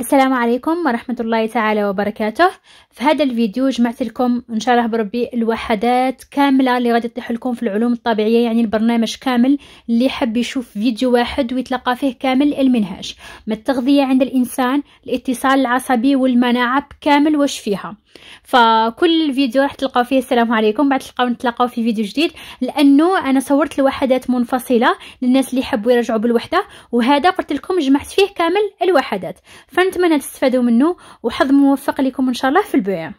السلام عليكم ورحمة الله تعالى وبركاته في هذا الفيديو جمعت لكم إن شاء الله بربي الوحدات كاملة اللي غادي تطيح لكم في العلوم الطبيعية يعني البرنامج كامل اللي حب يشوف فيديو واحد ويتلقى فيه كامل المنهج ما التغذية عند الإنسان الاتصال العصبي والمناعة بكامل واش فيها فكل فيديو راح تلقاو فيه السلام عليكم بعد تلقاو نتلاقاو في فيديو جديد لانه انا صورت الوحدات منفصله للناس اللي يحبوا يرجعوا بالوحده وهذا قلت لكم جمعت فيه كامل الوحدات فنتمنى تستفادوا منه وحظ موفق لكم ان شاء الله في البيع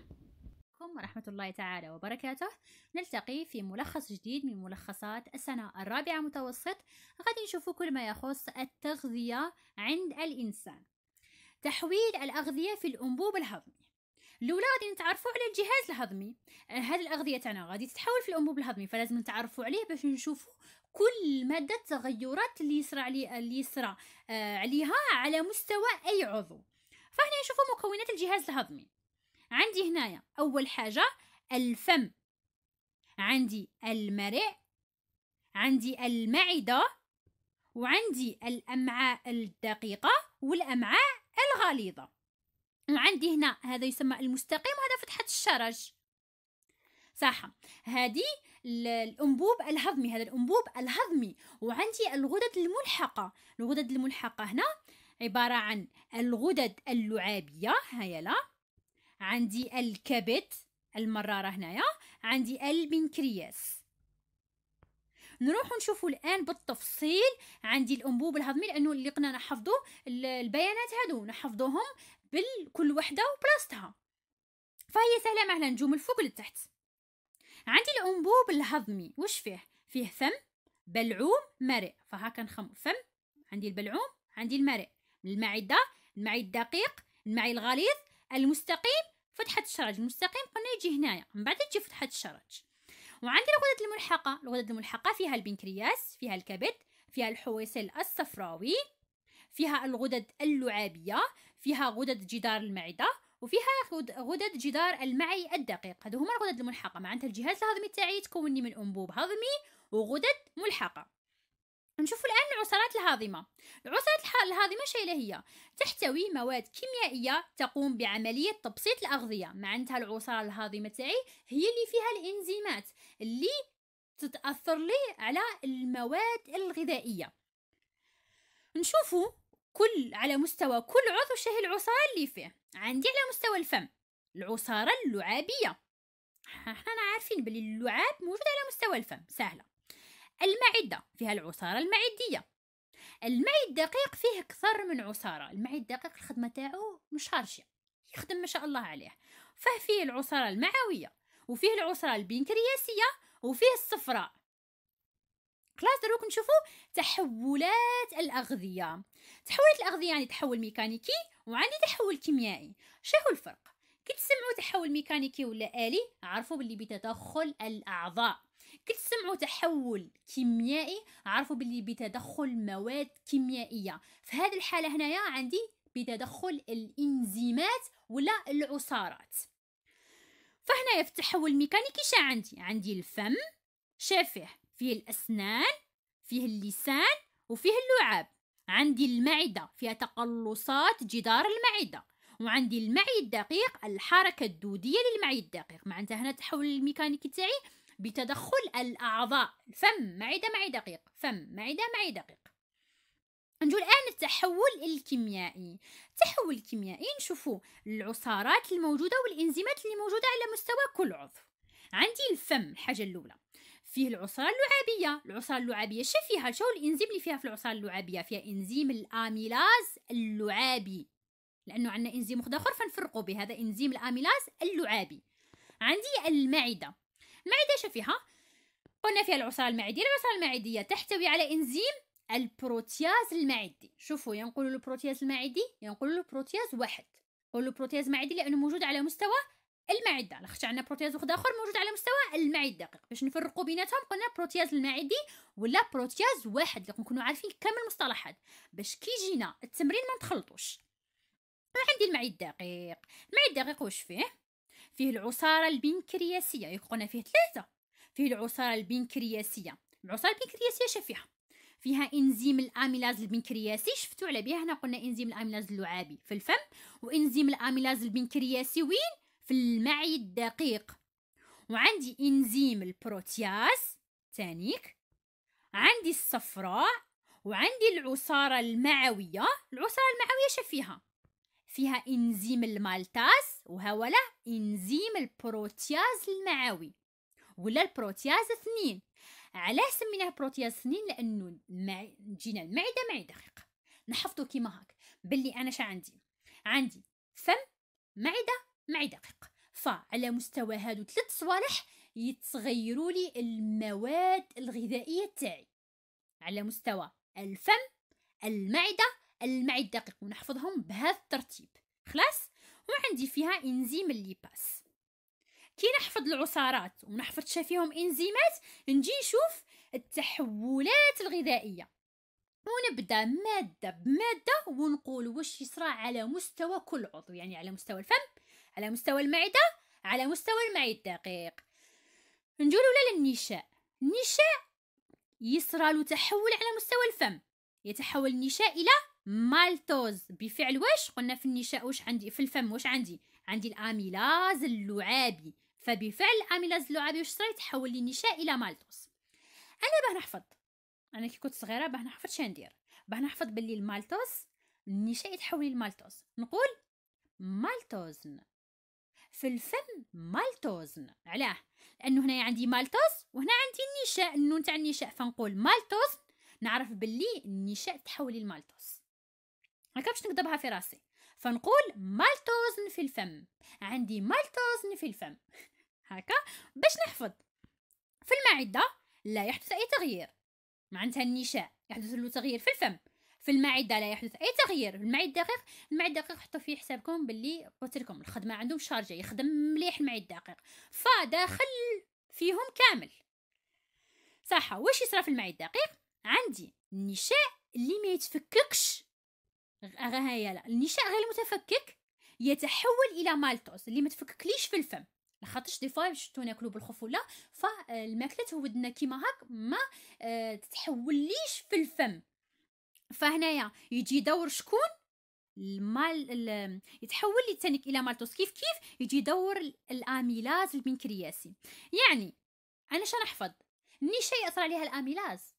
ورحمة الله تعالى وبركاته نلتقي في ملخص جديد من ملخصات السنة الرابعة متوسط غادي نشوفوا كل ما يخص التغذية عند الإنسان تحويل الأغذية في الأنبوب الهضمي الاولى غادي نتعرفوا على الجهاز الهضمي هذه آه، الاغذيه تاعنا غادي تتحول في الانبوب الهضمي فلازم نتعرفوا عليه باش نشوفوا كل ماده التغيرات اللي يصرى عليه اللي يصرى آه، عليها على مستوى اي عضو فهنا نشوفوا مكونات الجهاز الهضمي عندي هنايا اول حاجه الفم عندي المريء عندي المعده وعندي الامعاء الدقيقه والامعاء الغليظه عندي هنا هذا يسمى المستقيم وهذا فتحة الشرج صح هذه الانبوب الهضمي هذا الانبوب الهضمي وعندي الغدد الملحقه الغدد الملحقه هنا عباره عن الغدد اللعابيه هيا لا عندي الكبد المراره هنايا عندي البنكرياس نروح نشوفوا الان بالتفصيل عندي الانبوب الهضمي لانه اللي قلنا نحفظوا البيانات هادو نحفظوهم كل وحده وبلاصتها فهي سهله مهلا نجوم الفوق للتحت عندي الانبوب الهضمي وش فيه فيه فم بلعوم مرئ فهاكا نخمو فم عندي البلعوم عندي المرئ المعده المعي الدقيق المعي الغليظ المستقيم فتحه الشرج المستقيم قلنا يجي هنايا من بعد تجي فتحه الشرج وعندي الغدد الملحقه الغدد الملحقه فيها البنكرياس فيها الكبد فيها الحويصل الصفراوي فيها الغدد اللعابيه فيها غدد جدار المعدة وفيها غدد جدار المعي الدقيق هادو هما الغدد الملحقة معناتها الجهاز الهضمي تاعي يتكون من أنبوب هضمي وغدد ملحقة نشوفوا الآن العصارات الهاضمة العصارات الهاضمة شايلة هي تحتوي مواد كيميائية تقوم بعملية تبسيط الأغذية معناتها العصارة الهاضمة تاعي هي اللي فيها الإنزيمات اللي تتأثر لي على المواد الغذائية نشوفوا كل على مستوى كل عضو شهي العصارة اللي فيه عندي على مستوى الفم العصارة اللعابية احنا عارفين بلي اللعاب موجود على مستوى الفم سهلة المعدة فيها العصارة المعدية المعي الدقيق فيه أكثر من عصارة المعي الدقيق الخدمة تاعو مش هارشة يخدم ما شاء الله عليه فيه العصارة المعوية وفيه العصارة البنكرياسية وفيه الصفراء كلاس دروك نشوفوا تحولات الاغذيه تحولات الاغذيه يعني تحول ميكانيكي وعندي تحول كيميائي شنو الفرق كي تسمعوا تحول ميكانيكي ولا الي عرفوا باللي بتدخل الاعضاء كي تسمعوا تحول كيميائي عرفوا باللي بتدخل مواد كيميائيه في هذه الحاله هنايا عندي بتدخل الانزيمات ولا العصارات فهنا في التحول الميكانيكي شا عندي عندي الفم شافه فيه الأسنان فيه اللسان وفيه اللعاب عندي المعدة فيها تقلصات جدار المعدة وعندي المعي الدقيق الحركة الدودية للمعي الدقيق معناتها هنا تحول الميكانيكي تاعي بتدخل الأعضاء فم معدة معي دقيق فم معدة معي دقيق نجو الآن التحول الكيميائي التحول الكيميائي نشوفو العصارات الموجودة والإنزيمات اللي موجودة على مستوى كل عضو عندي الفم الحاجة الأولى فيه العصارة اللعابية العصارة اللعابية شو فيها شو الإنزيم اللي فيها في العصارة اللعابية فيها إنزيم الأميلاز اللعابي لأنه عندنا إنزيم واحد آخر فنفرقوا به هذا إنزيم الأميلاز اللعابي عندي المعدة المعدة شو فيها قلنا فيها العصارة المعدية العصارة المعدية تحتوي على إنزيم البروتياز المعدي شوفوا ينقلوا البروتياز المعدي ينقلوا البروتياز واحد قولوا بروتياز معدي لأنه موجود على مستوى المعده لاخاطش عندنا بروتياز واحد اخر موجود على مستوى المعده دقيق باش نفرقوا بيناتهم قلنا بروتياز المعدي ولا بروتياز واحد اللي نكونوا عارفين كامل المصطلحات باش كي يجينا التمرين ما نتخلطوش عندي المعده الدقيق المعده الدقيق واش فيه فيه العصاره البنكرياسيه قلنا فيه ثلاثه فيه العصاره البنكرياسيه العصاره البنكرياسيه شفيها فيها انزيم الاميلاز البنكرياسي شفتوا على بها هنا قلنا انزيم الاميلاز اللعابي في الفم وانزيم الاميلاز البنكرياسي وين في المعي الدقيق وعندي إنزيم البروتياز تانيك عندي الصفراء وعندي العصارة المعوية العصارة المعوية شفيها فيها إنزيم المالتاس وهو له إنزيم البروتياز المعوي ولا البروتياز اثنين علاه سميناه بروتياز اثنين لأنه المع... جينا المعدة معي دقيق نحفظه كيما هاك باللي أنا شا عندي عندي فم معدة معي دقيق فعلى مستوى هادو ثلاث صوالح يتغيروا لي المواد الغذائيه تاعي على مستوى الفم المعده المعي الدقيق ونحفظهم بهذا الترتيب خلاص وعندي فيها انزيم الليباس كي نحفظ العصارات ونحفظ فيهم انزيمات نجي نشوف التحولات الغذائيه ونبدا ماده بماده ونقول واش يصرى على مستوى كل عضو يعني على مستوى الفم على مستوى المعدة على مستوى المعي الدقيق نجولو للنشاء النشاء يصرى تحول على مستوى الفم يتحول النشاء الى مالتوز بفعل واش قلنا في النشاء واش عندي في الفم واش عندي عندي الاميلاز اللعابي فبفعل الاميلاز اللعابي واش صرا يتحول النشاء الى مالتوز انا باه نحفظ انا كي كنت صغيره باه نحفظ شنو ندير باه نحفظ باللي المالتوز النشاء يتحول للمالتوز نقول مالتوزن في الفم مالتوزن علاه لانه هنايا عندي مالتوز وهنا عندي النشاء النون تاع النشاء فنقول مالتوزن نعرف باللي النشاء تحول لمالتوز هكا باش نكذبها في راسي فنقول مالتوزن في الفم عندي مالتوزن في الفم هكا باش نحفظ في المعده لا يحدث اي تغيير معناتها النشاء يحدث له تغيير في الفم في المعده لا يحدث اي تغيير المعده الدقيق المعده الدقيق حطوا في حسابكم باللي قلت لكم الخدمه عندهم شارجه يخدم مليح المعده الدقيق فداخل فيهم كامل صح واش يصرى في المعده الدقيق عندي النشاء اللي ما يتفككش هيا لا النشاء غير المتفكك يتحول الى مالتوس اللي ما تفككليش في الفم لخاطرش دي فوا شفتو ناكلو بالخفوله فالماكله تهودنا كيما هاك ما آه، تتحوليش في الفم فهنايا يجي دور شكون المال ال... يتحول لي تانيك الى مالتوس كيف كيف يجي دور الاميلاز البنكرياسي يعني انا شنو نحفظ النشاء ياثر عليها الاميلاز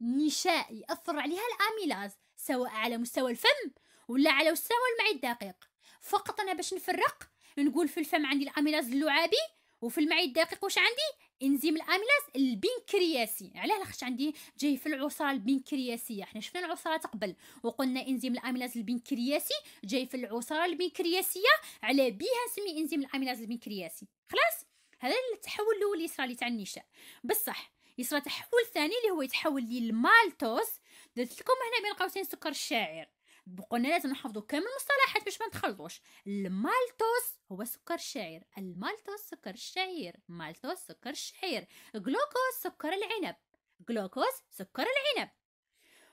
النشاء ياثر عليها الاميلاز سواء على مستوى الفم ولا على مستوى المعي الدقيق فقط انا باش نفرق نقول في الفم عندي الاميلاز اللعابي وفي المعي الدقيق واش عندي انزيم الاميلاز البنكرياسي علاه لاخاطش عندي جاي في العصاره البنكرياسيه حنا شفنا العصارات قبل وقلنا انزيم الاميلاز البنكرياسي جاي في العصاره البنكرياسيه على بها نسمي انزيم الاميلاز البنكرياسي خلاص هذا التحول الاول اللي صرا لي تاع النشاء بصح يصرى تحول ثاني اللي هو يتحول للمالتوز درت لكم هنا بين قوسين سكر الشاعر بقولنا لازم نحفظوا كامل المصطلحات باش ما نتخلطوش المالتوس هو سكر الشعير المالتوس سكر الشعير مالتوس سكر الشعير جلوكوز سكر العنب جلوكوز سكر العنب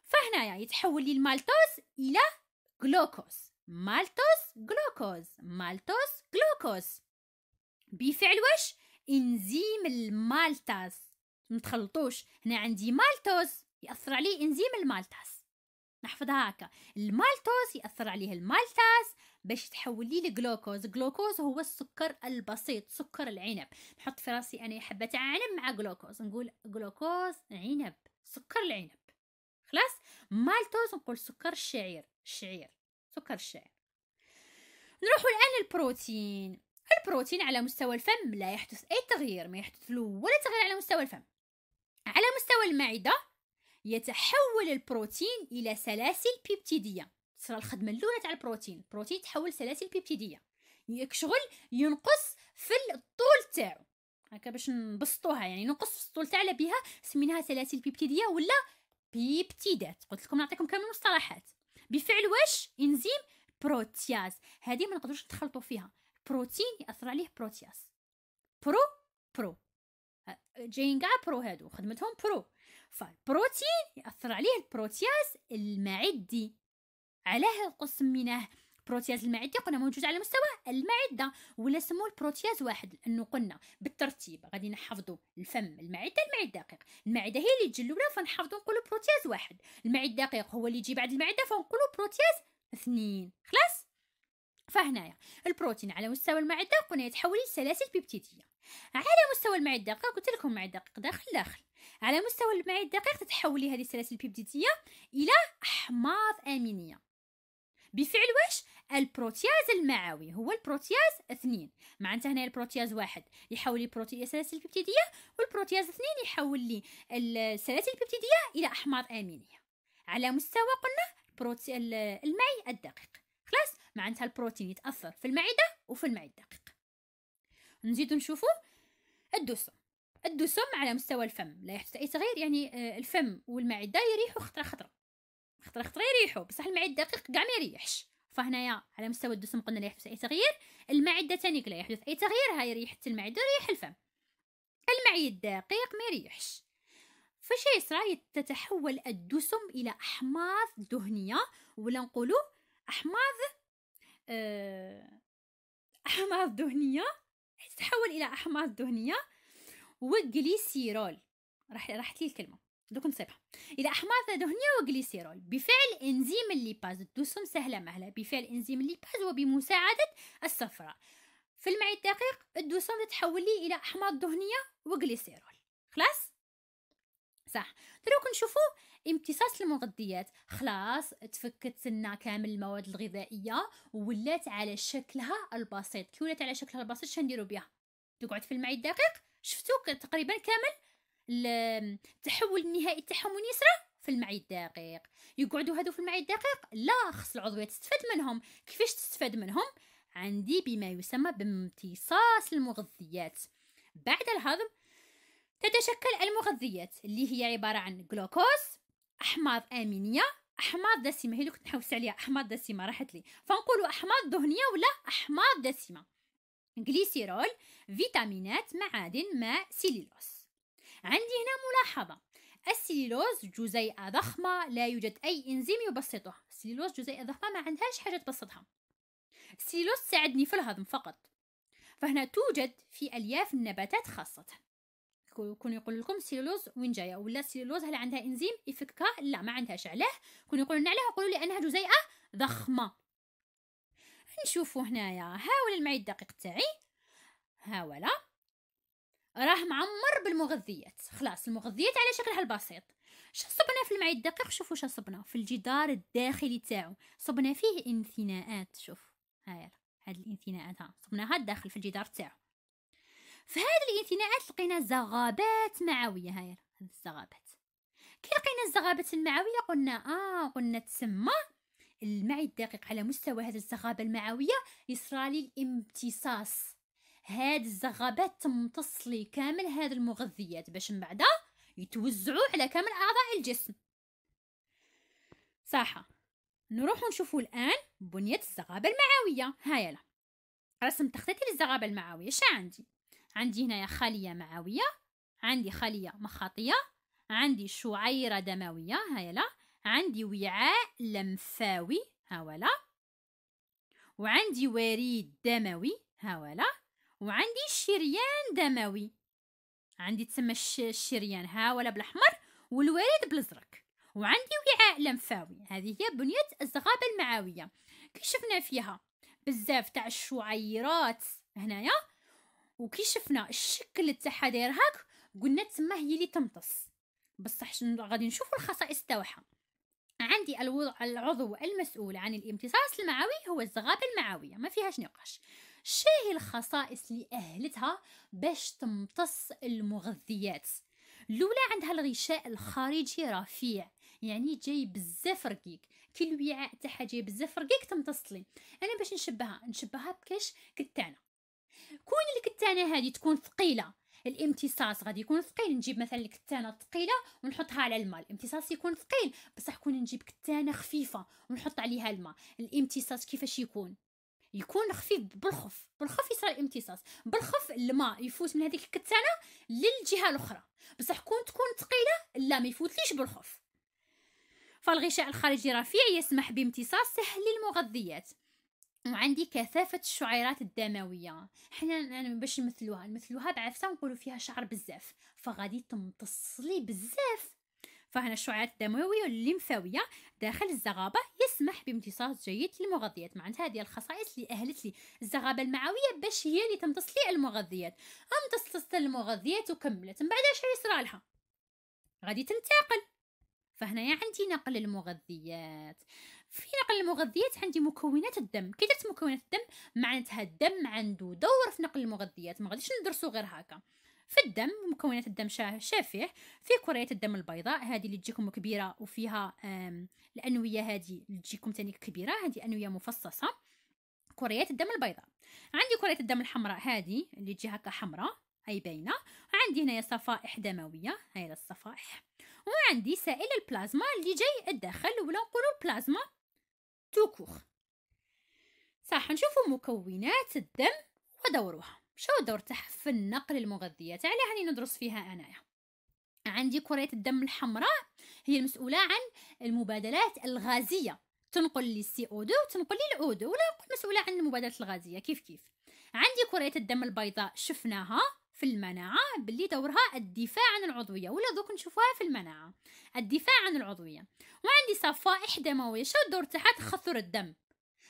فهنايا يتحول لي المالتوز الى جلوكوز مالتوز جلوكوز مالتوز جلوكوز بفعل واش انزيم المالتاز متخلطوش هنا عندي مالتوز ياثر عليه انزيم المالتاز نحفظها هكا المالتوز ياثر عليه المالتاز باش تحول لي الجلوكوز جلوكوز هو السكر البسيط سكر العنب نحط في راسي انا حبه تاع عنب مع جلوكوز نقول جلوكوز عنب سكر العنب خلاص مالتوز نقول سكر الشعير الشعير سكر الشعير نروح الان للبروتين البروتين على مستوى الفم لا يحدث اي تغيير ما يحدث له ولا تغيير على مستوى الفم على مستوى المعده يتحول البروتين الى سلاسل بيبتيديه تصرى الخدمه الاولى تاع البروتين البروتين يتحول سلاسل بيبتيديه يكشغل ينقص في الطول تاعو هكا باش نبسطوها يعني نقص في الطول تاعنا بها سميناها سلاسل بيبتيديه ولا بيبتيدات قلت لكم نعطيكم كامل المصطلحات بفعل واش انزيم بروتياز هذه ما نقدروش نتخلطوا فيها بروتين ياثر عليه بروتياز برو برو جايين كاع برو هادو خدمتهم برو فالبروتين يأثر عليه البروتياز المعدي على القسم منه البروتياز المعدي قلنا موجود على مستوى المعدة ولا سموه البروتياز واحد لأنه قلنا بالترتيب غادي نحفظوا الفم المعدة المعدة الدقيق المعدة هي اللي تجي الأولى فنحفظوا نقولوا بروتياز واحد المعدة الدقيق هو اللي يجي بعد المعدة فنقولوا بروتياز اثنين خلاص فهنايا البروتين على مستوى المعدة قلنا يتحول لسلاسل بيبتيدية على مستوى المعدة قلت لكم معدة داخل داخل على مستوى المعي الدقيق تتحولي هذه السلاسل البيبتيديه الى احماض امينيه بفعل واش البروتياز المعوي هو البروتياز اثنين معناتها هنا البروتياز واحد يحول لي بروتي السلاسل البيبتيديه والبروتياز اثنين يحول لي السلاسل البيبتيديه الى احماض امينيه على مستوى قلنا بروتي المعي الدقيق خلاص معناتها البروتين يتاثر في المعده وفي المعي الدقيق نزيدو نشوفو الدوسه أدوا سم على مستوى الفم لا يحدث أي تغيير يعني آه، الفم والمعدة يريحوا خطرة خطرة خطرة خطرة يريحوا بصح المعدة دقيق كاع ما يريحش فهنايا على مستوى الدسم قلنا لا يحدث أي تغيير المعدة ثاني لا يحدث أي تغيير هاي ريحة المعدة ريح الفم المعي الدقيق ما يريحش فشي يصرى تتحول الدسم إلى أحماض دهنية ولا نقولوا أحماض آه، أحماض دهنية تتحول إلى أحماض دهنية وغليسيرول راح راح راحت لي الكلمه دوك نصيبها الى احماض دهنيه وغليسيرول بفعل انزيم الليباز الدسم سهله مهله بفعل انزيم الليباز وبمساعده الصفراء في المعي الدقيق الدوسهم تتحول لي الى احماض دهنيه وغليسيرول خلاص صح دروك نشوفوا امتصاص المغذيات خلاص تفكت لنا كامل المواد الغذائيه ولات على شكلها البسيط كي ولات على شكلها البسيط شنديرو بها تقعد في المعي الدقيق شفتو تقريبا كامل التحول النهائي تاعهم وين في المعي الدقيق يقعدوا هادو في المعي الدقيق لا خص العضويه تستفاد منهم كيفاش تستفاد منهم عندي بما يسمى بامتصاص المغذيات بعد الهضم تتشكل المغذيات اللي هي عباره عن جلوكوز احماض امينيه احماض دسمه كنت نحوس عليها احماض دسمه راحت لي فنقولوا احماض دهنيه ولا احماض دسمه غليسيرول فيتامينات معادن ماء سيليلوز عندي هنا ملاحظة السيليلوز جزيئة ضخمة لا يوجد أي إنزيم يبسطها السيليلوز جزيئة ضخمة ما عندهاش حاجة تبسطها السيليلوز تساعدني في الهضم فقط فهنا توجد في ألياف النباتات خاصة كون يقول لكم سيلوز وين جايه ولا سيلوز هل عندها انزيم يفكها لا ما عندهاش علاه كون يقول لنا عليها يقولوا لي انها جزيئه ضخمه نشوفو هنايا هاول المعي الدقيق تاعي هاولا راه معمر بالمغذيات خلاص المغذيات على شكلها البسيط شصبنا في المعي الدقيق شوفوا شصبنا في الجدار الداخلي تاعو صبنا فيه انثناءات شوف هاي هاد الانثناءات ها صبناها الداخل في الجدار تاعو في هاد الانثناءات لقينا زغابات معويه هاي الزغابات كي لقينا الزغابات المعويه قلنا اه قلنا تسمى المعي الدقيق على مستوى هذه الزغابة المعوية يصرالي الامتصاص هاد الزغابات تمتص لي كامل هاد المغذيات باش من بعد يتوزعوا على كامل اعضاء الجسم صح نروح نشوفوا الان بنيه الزغابه المعويه هيا لا رسم تخطيطي للزغابه المعويه شا عندي عندي هنايا خليه معويه عندي خليه مخاطيه عندي شعيره دمويه هيا لا عندي وعاء لمفاوي هاولا وعندي وريد دموي هاولا وعندي شريان دموي عندي تسمى الشريان هاولا بالاحمر والوريد بالازرق وعندي وعاء لمفاوي هذه هي بنية الزغابة المعوية كي شفنا فيها بزاف تاع الشعيرات هنايا وكي شفنا الشكل تاعها داير هاك قلنا تسمى هي اللي تمتص بصح غادي نشوفوا الخصائص تاعها عندي العضو المسؤول عن الامتصاص المعوي هو الزغابة المعوية ما فيهاش نقاش شاهي الخصائص اللي أهلتها باش تمتص المغذيات الاولى عندها الغشاء الخارجي رفيع يعني جاي بزاف رقيق كل وعاء تاعها جاي بزاف رقيق تمتصلي انا باش نشبهها نشبهها بكاش كتانه كون الكتانه هذه تكون ثقيله الامتصاص غادي يكون ثقيل نجيب مثلا الكتانه ثقيله ونحطها على الماء الامتصاص يكون ثقيل بصح كون نجيب كتانه خفيفه ونحط عليها الماء الامتصاص كيفاش يكون يكون خفيف بالخف بالخف يصير الامتصاص بالخف الماء يفوت من هذيك الكتانه للجهه الاخرى بصح كون تكون ثقيله لا ما يفوتليش بالخف فالغشاء الخارجي رفيع يسمح بامتصاص سهل للمغذيات وعندي كثافة الشعيرات الدموية حنا باش نمثلوها نمثلوها بعفسة ونقولوا فيها شعر بزاف فغادي تمتصلي بزاف فهنا الشعيرات الدموية الليمفاوية داخل الزغابة يسمح بامتصاص جيد للمغذيات معناتها هذه الخصائص اللي أهلت لي الزغابة المعوية باش هي اللي تمتص لي المغذيات امتصت المغذيات وكملت من بعد شنو يصرى لها غادي تنتقل فهنايا عندي نقل المغذيات في نقل المغذيات عندي مكونات الدم كي درت مكونات الدم معناتها الدم عنده دور في نقل المغذيات ما غاديش ندرسو غير هكا في الدم مكونات الدم شافيه في كريات الدم البيضاء هذه اللي تجيكم كبيره وفيها الانويه هذه اللي تجيكم تاني كبيره هذه انويه مفصصه كريات الدم البيضاء عندي كريات الدم الحمراء هذه اللي تجي هكا حمراء اي باينه عندي هنايا صفائح دمويه هاي الصفائح وعندي سائل البلازما اللي جاي الداخل ولا نقولوا البلازما كوخ صح نشوفوا مكونات الدم ودورها شو دور تاعها في النقل المغذيات علاه هاني ندرس فيها انايا عندي كريات الدم الحمراء هي المسؤولة عن المبادلات الغازية تنقل لي سي او 2 وتنقل لي الاو 2 ولا مسؤولة عن المبادلات الغازية كيف كيف عندي كريات الدم البيضاء شفناها في المناعة باللي دورها الدفاع عن العضوية ولا دوك نشوفوها في المناعة الدفاع عن العضوية وعندي صفائح دموية شو الدور تاعها تخثر الدم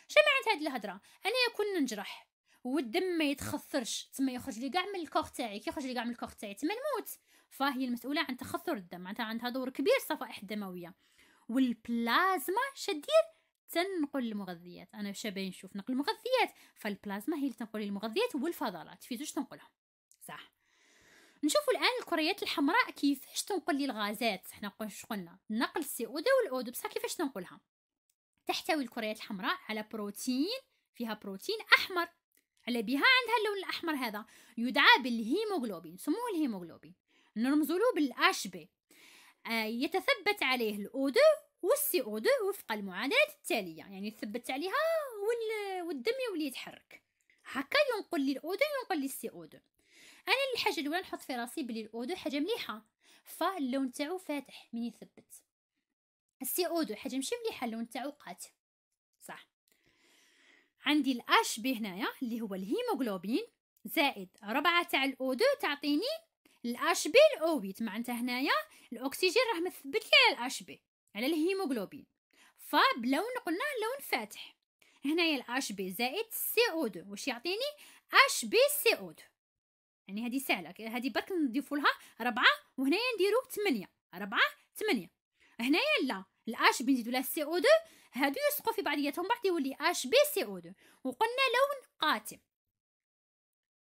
شو معنات هاد الهضرة أنا يكون نجرح والدم ما يتخثرش تما يخرج لي كاع من الكوخ تاعي كي يخرج لي كاع من الكوخ تاعي تما نموت فهي المسؤولة عن تخثر الدم معناتها عندها دور كبير الصفائح الدموية والبلازما شدير تنقل المغذيات انا شابه نشوف نقل المغذيات فالبلازما هي اللي تنقل المغذيات والفضلات في زوج تنقلهم صح نشوفوا الان الكريات الحمراء كيفاش تنقل لي الغازات حنا قلنا نقل السي او دو والاو دو بصح كيفاش تنقلها تحتوي الكريات الحمراء على بروتين فيها بروتين احمر على بها عندها اللون الاحمر هذا يدعى بالهيموغلوبين سموه الهيموغلوبين نرمزوا له بالاش بي آه، يتثبت عليه الاو 2 والسي او 2 وفق المعادلات التاليه يعني يثبت عليها والدم يولي يتحرك هكا ينقل لي الاو 2 ينقل لي السي او 2 انا الحاجه الاولى نحط في راسي بلي الاودو حاجه مليحه فاللون تاعو فاتح من يثبت السي اودو حاجه ماشي مليحه اللون تاعو قاتل صح عندي الاش بي هنايا اللي هو الهيموغلوبين زائد ربعة تاع الاودو تعطيني الاش بي الاويت معناتها هنايا الاكسجين راه مثبت لي على الاش بي على الهيموغلوبين فبلون قلنا لون فاتح هنايا الاش بي زائد سي او 2 واش يعطيني اش بي سي او 2 يعني هذه سهله هذه برك نضيفوا لها ربعه وهنايا نديرو 8 ربعه 8 هنايا لا الاش بي لها سي او 2 هادو يسقو في بعضياتهم بعد يولي اش بي سي او 2 وقلنا لون قاتم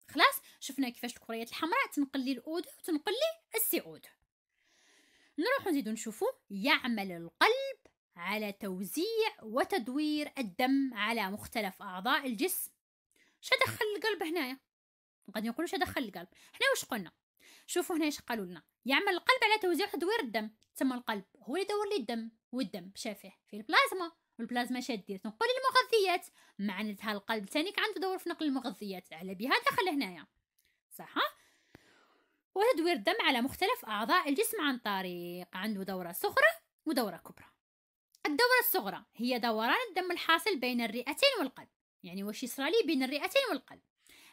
خلاص شفنا كيفاش الكريات الحمراء تنقلي الاو 2 وتنقلي السي او 2 نروحو نزيدو نشوفو يعمل القلب على توزيع وتدوير الدم على مختلف اعضاء الجسم شدخل القلب هنايا نقولوا اش دخل القلب حنا واش قلنا شوفوا هنا اش قالوا لنا يعمل القلب على توزيع تدوير الدم تسمى القلب هو اللي يدور لي الدم والدم شافه في البلازما والبلازما شادير تنقل المغذيات معناتها القلب ثاني عنده دور في نقل المغذيات على بها دخل هنايا صح وتدوير الدم على مختلف أعضاء الجسم عن طريق عنده دورة صغرى ودورة كبرى الدورة الصغرى هي دوران الدم الحاصل بين الرئتين والقلب يعني واش يصرالي بين الرئتين والقلب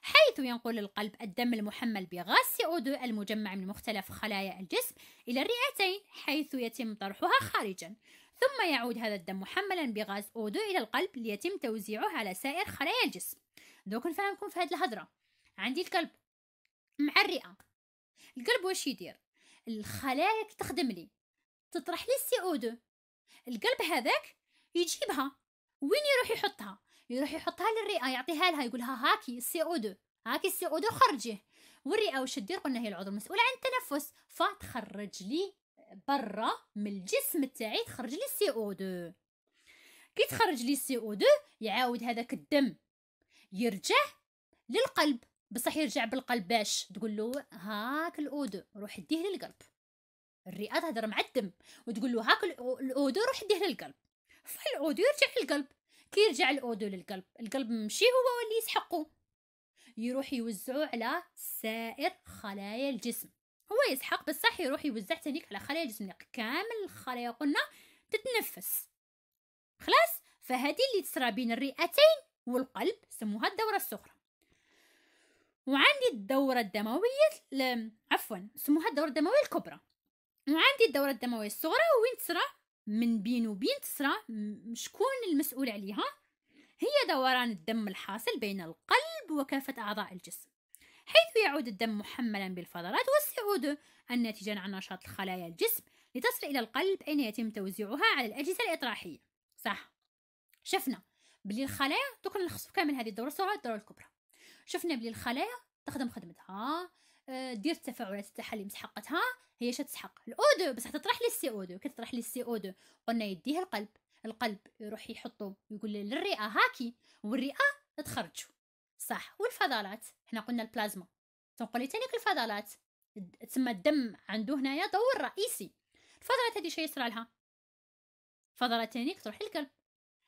حيث ينقل القلب الدم المحمل بغاز CO2 المجمع من مختلف خلايا الجسم إلى الرئتين حيث يتم طرحها خارجا ثم يعود هذا الدم محملا بغاز O2 إلى القلب ليتم توزيعه على سائر خلايا الجسم دوك نفهمكم في هاد الهضرة عندي القلب مع الرئة القلب واش يدير الخلايا تخدم لي تطرح لي السي او 2 القلب هذاك يجيبها وين يروح يحطها يروح يحطها للرئه يعطيها لها يقولها هاكي سي او دو هاكي سي او دو خرجي والرئه وش تدير قلنا هي العضو المسؤول عن التنفس فتخرج لي برا من الجسم تاعي تخرج لي سي او دو كي تخرج لي سي او دو يعاود هذاك الدم يرجع للقلب بصح يرجع بالقلب باش تقول له هاك الاودو روح ديه للقلب الرئه تهضر مع الدم وتقول له هاك الاودو روح ديه للقلب فالاودو يرجع للقلب كي يرجع الاودو للقلب القلب ماشي هو اللي يسحقه يروح يوزعو على سائر خلايا الجسم هو يسحق بصح يروح يوزع تانيك على خلايا الجسم يعني كامل الخلايا قلنا تتنفس خلاص فهذه اللي تصرى بين الرئتين والقلب سموها الدورة السخرى وعندي الدورة الدموية عفوا سموها الدورة الدموية الكبرى وعندي الدورة الدموية الصغرى وين تصرى من بين وبين تصرى شكون المسؤول عليها هي دوران الدم الحاصل بين القلب وكافة أعضاء الجسم حيث يعود الدم محملا بالفضلات والسعود الناتجة عن نشاط خلايا الجسم لتصل إلى القلب أين يتم توزيعها على الأجهزة الإطراحية صح شفنا بلي الخلايا دوك نلخصو كامل هذه الدورة الصغيرة الدورة الكبرى شفنا بلي الخلايا تخدم خدمتها آه، دير التفاعلات تاعها اللي مسحقتها هي شتسحق دو بصح تطرح لي السي او دو كتطرح لي السي او دو قلنا يديه القلب القلب يروح يحطو يقول للرئه هاكي والرئه تخرج صح والفضلات حنا قلنا البلازما تنقول لي تاني الفضلات تسمى الدم عنده هنايا دور رئيسي الفضلات هذه شي يصرى لها الفضلات تاني تروح للقلب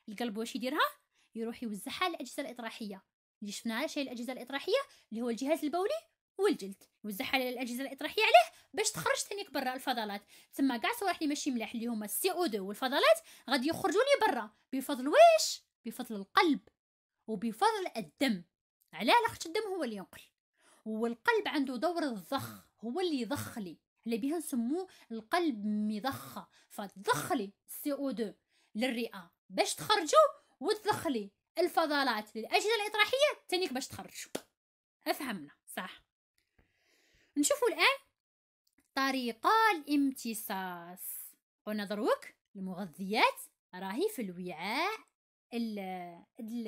القلب واش يديرها يروح يوزعها للاجهزه الاطراحيه اللي شفناها شي الاجهزه الاطراحيه اللي هو الجهاز البولي والجلد والزحل على الاجهزه الاطراحيه عليه باش تخرج تانيك برا الفضلات تما كاع صوالح اللي ماشي ملاح اللي هما السي او دو والفضلات غادي يخرجوا لي برا بفضل واش بفضل القلب وبفضل الدم على لاخت الدم هو اللي ينقل والقلب عنده دور الضخ هو اللي يضخ لي اللي بها نسموه القلب مضخه فتضخ لي السي او دو للرئه باش تخرجوا وتضخ لي الفضلات للاجهزه الاطراحيه تانيك باش تخرجوا افهمنا صح نشوفوا الآن طريقة الامتصاص قلنا دروك المغذيات راهي في الوعاء ال ال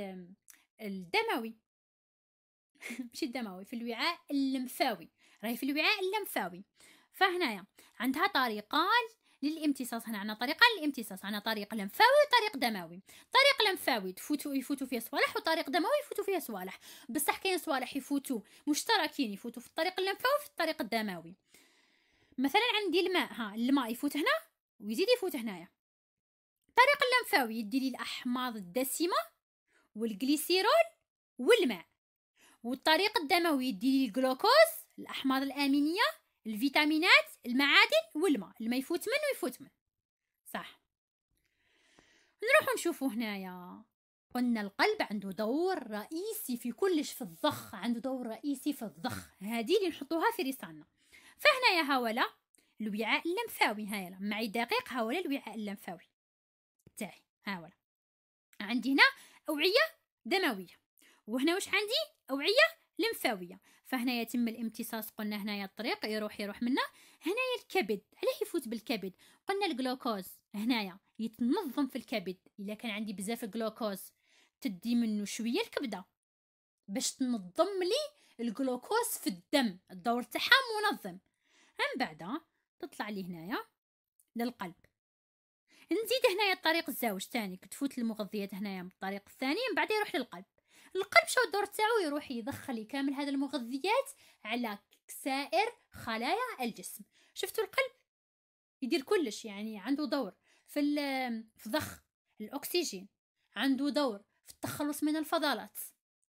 الدموي ماشي الدموي في الوعاء اللمفاوي راهي في الوعاء اللمفاوي فهنايا عندها طريقه للامتصاص هنا عندنا طريقة للامتصاص عندنا طريق لمفاوي وطريق دموي طريق لمفاوي تفوتوا يفوتوا فيه صوالح وطريق دموي يفوتوا فيه صوالح بصح كاين صوالح يفوتوا مشتركين يفوتوا في الطريق اللمفاوي في الطريق الدموي مثلا عندي الماء ها الماء يفوت هنا ويزيد يفوت هنايا الطريق اللمفاوي يدي لي الاحماض الدسمه والجليسيرول والماء والطريق الدموي يدي لي الجلوكوز الاحماض الامينيه الفيتامينات المعادن والماء الماء يفوت منه يفوت منه صح نروح نشوفوا هنايا قلنا القلب عنده دور رئيسي في كلش في الضخ عنده دور رئيسي في الضخ هذه اللي نحطوها في رسالنا فهنا يا هولا الوعاء اللمفاوي هايلا معي دقيق هولا الوعاء اللمفاوي تاعي هولا عندي هنا أوعية دموية وهنا واش عندي أوعية لمفاوية فهنا يتم الامتصاص قلنا هنايا الطريق يروح يروح منه هنايا الكبد علاه يفوت بالكبد قلنا الجلوكوز هنايا يتنظم في الكبد الا كان عندي بزاف الجلوكوز تدي منه شويه الكبده باش تنظم لي الجلوكوز في الدم الدور تاعها منظم من بعد تطلع لي هنايا للقلب نزيد هنايا الطريق الزاوج تاني كتفوت المغذيات هنايا من الطريق الثاني من بعد يروح للقلب القلب شو الدور تاعو يروح يدخل كامل هذه المغذيات على سائر خلايا الجسم شفتوا القلب يدير كلش يعني عنده دور في في ضخ الاكسجين عنده دور في التخلص من الفضلات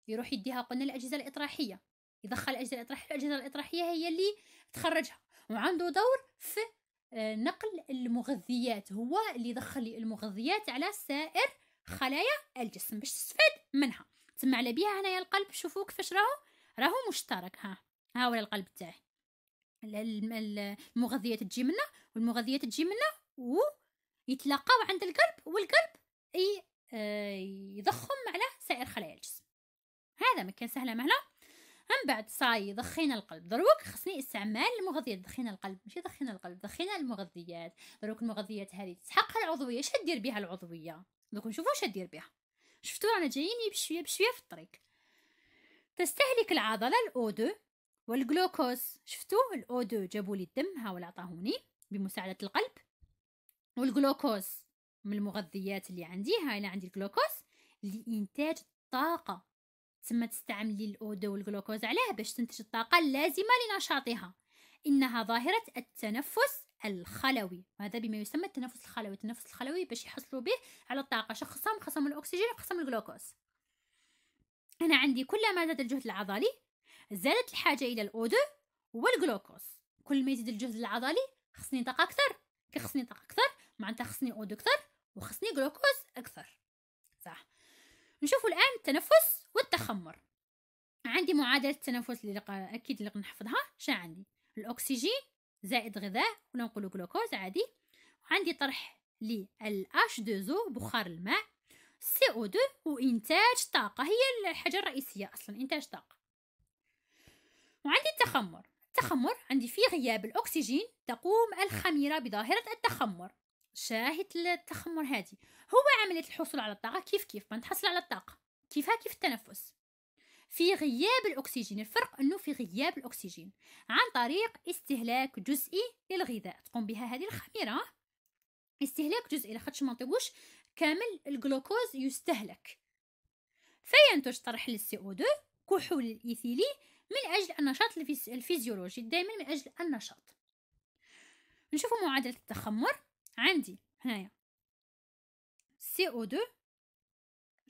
يروح يديها قلنا الاجهزه الاطراحيه يدخل الاجهزه الاطراحيه الاجهزه الاطراحيه هي اللي تخرجها وعنده دور في آه، نقل المغذيات هو اللي يدخل المغذيات على سائر خلايا الجسم باش تستفاد منها تسمع على بيها هنايا القلب شوفوا كيفاش راهو راهو مشترك ها ها هو القلب تاعي المغذيات تجي منا والمغذيات تجي منا يتلاقاو عند القلب والقلب اي آه، يضخم على سائر خلايا الجسم هذا ما كان سهله مهلا من بعد صاي ضخينا القلب دروك خصني استعمال المغذيات ضخينا القلب ماشي ضخينا القلب ضخينا المغذيات دروك المغذيات هذه تسحقها العضويه شدير بها العضويه دوك نشوفوا شدير بها شفتوا رانا جايين بشويه بشويه في الطريق تستهلك العضله الاو الاودو والجلوكوز شفتوا الاودو جابوا لي الدم ها ولا عطاهوني بمساعده القلب والجلوكوز من المغذيات اللي عندي ها انا عندي الجلوكوز لانتاج الطاقه تسمى تستعملي الاودو والجلوكوز علاه باش تنتج الطاقه اللازمه لنشاطها انها ظاهره التنفس الخلوي هذا بما يسمى التنفس الخلوي التنفس الخلوي باش يحصلوا به على الطاقة شخصهم خصم الأكسجين وخصم الجلوكوز أنا عندي كلما زاد الجهد العضلي زادت الحاجة إلى الأودو والجلوكوز كل ما يزيد الجهد العضلي خصني طاقة أكثر كي خصني طاقة أكثر معناتها خصني أودو أكثر وخصني جلوكوز أكثر صح نشوفوا الآن التنفس والتخمر عندي معادلة التنفس اللي أكيد اللي نحفظها شا عندي الأكسجين زائد غذاء ولا نقولوا جلوكوز عادي عندي طرح للاش 2 زو بخار الماء سي او 2 وإنتاج طاقة هي الحاجة الرئيسية أصلا إنتاج طاقة وعندي التخمر التخمر عندي في غياب الأكسجين تقوم الخميرة بظاهرة التخمر شاهد التخمر هذه هو عملية الحصول على الطاقة كيف كيف بنتحصل على الطاقة كيفها كيف التنفس في غياب الأكسجين الفرق أنه في غياب الأكسجين عن طريق استهلاك جزئي للغذاء تقوم بها هذه الخميرة استهلاك جزئي لاخاطش منطيقوش كامل الجلوكوز يستهلك فينتج طرح للسي او 2 كحول الإيثيلي من أجل النشاط الفيزيولوجي دائما من أجل النشاط نشوفوا معادلة التخمر عندي هنايا CO2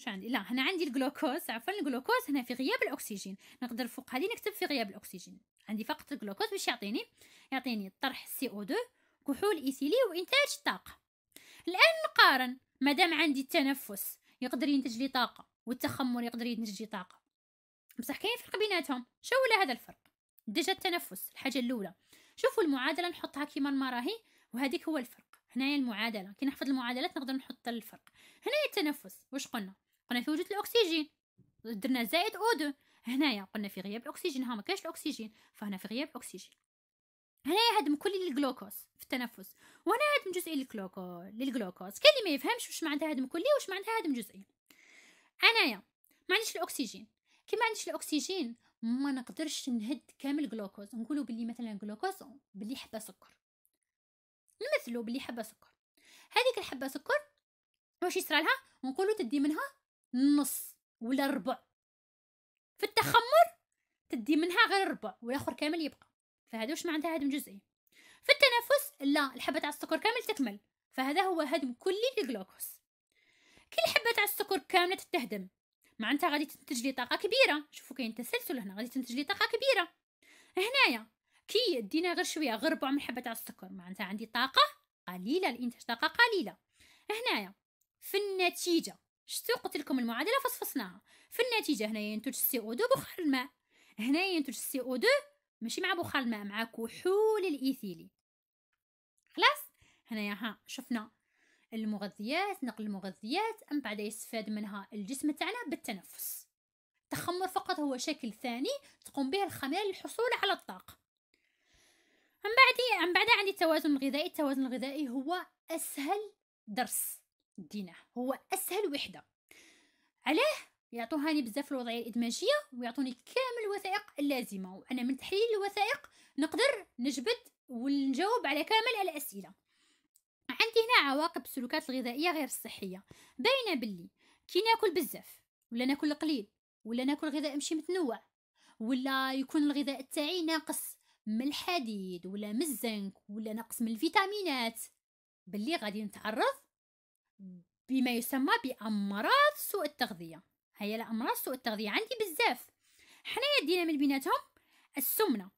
شو عندي لا هنا عندي الجلوكوز عفوا الجلوكوز هنا في غياب الاكسجين نقدر فوق هذه نكتب في غياب الاكسجين عندي فقط الجلوكوز باش يعطيني يعطيني طرح سي او 2 كحول ايثيلي e وانتاج طاقه الان نقارن مادام عندي التنفس يقدر ينتج لي طاقه والتخمر يقدر ينتج لي طاقه بصح كاين فرق بيناتهم شو ولا هذا الفرق ديجا التنفس الحاجه الاولى شوفوا المعادله نحطها كيما المراهي وهذيك هو الفرق هنايا المعادله كي نحفظ المعادلات نقدر نحط الفرق هنايا التنفس واش قلنا قلنا في وجود الاكسجين درنا زائد او2 هنايا قلنا في غياب الاكسجين ها ما كاينش الاكسجين فهنا في غياب الاكسجين هنايا هدم كل الجلوكوز في التنفس وهنا هدم جزئي الجلوكوز للجلوكوز كاين اللي ما يفهمش واش معناتها هدم كلي واش معناتها هدم جزئي انايا ما عنديش الاكسجين كي ما عنديش الاكسجين ما نقدرش نهد كامل الجلوكوز نقولوا باللي مثلا الجلوكوز باللي حبه سكر نمثلوا باللي حبه سكر هذيك الحبه سكر واش يصرى لها ونقولوا تدي منها نص ولا ربع في نعم. التخمر تدي منها غير ربع والاخر كامل يبقى فهذا واش معناتها هدم جزئي في التنفس لا الحبة تاع السكر كامل تكمل فهذا هو هدم كلي للجلوكوز كي الحبة تاع السكر كاملة تتهدم معناتها غادي تنتج لي طاقة كبيرة شوفوا كاين تسلسل هنا غادي تنتج لي طاقة كبيرة هنايا كي دينا غير شوية غير ربع من حبة تاع السكر معناتها عندي طاقة قليلة لإنتاج طاقة قليلة هنايا في النتيجة شتو قلت لكم المعادله فصفصناها في النتيجه هنا ينتج سي او 2 بخار الماء هنا ينتج سي او 2 ماشي مع بخار الماء مع كحول الايثيلي خلاص هنايا ها شفنا المغذيات نقل المغذيات ام بعد يستفاد منها الجسم تاعنا بالتنفس التخمر فقط هو شكل ثاني تقوم به الخمير للحصول على الطاقه من بعد من بعد عندي التوازن الغذائي التوازن الغذائي هو اسهل درس ديناه هو اسهل وحده علاه يعطوهاني بزاف الوضعيه الادماجيه ويعطوني كامل الوثائق اللازمه وانا من تحليل الوثائق نقدر نجبد ونجاوب على كامل الاسئله عندي هنا عواقب السلوكات الغذائيه غير الصحيه باينه باللي كي ناكل بزاف ولا ناكل قليل ولا ناكل غذاء مشي متنوع ولا يكون الغذاء تاعي ناقص من الحديد ولا من الزنك ولا ناقص من الفيتامينات باللي غادي نتعرض بما يسمى بأمراض سوء التغذية هيا لأمراض سوء التغذية عندي بزاف حنايا دينا من بيناتهم السمنة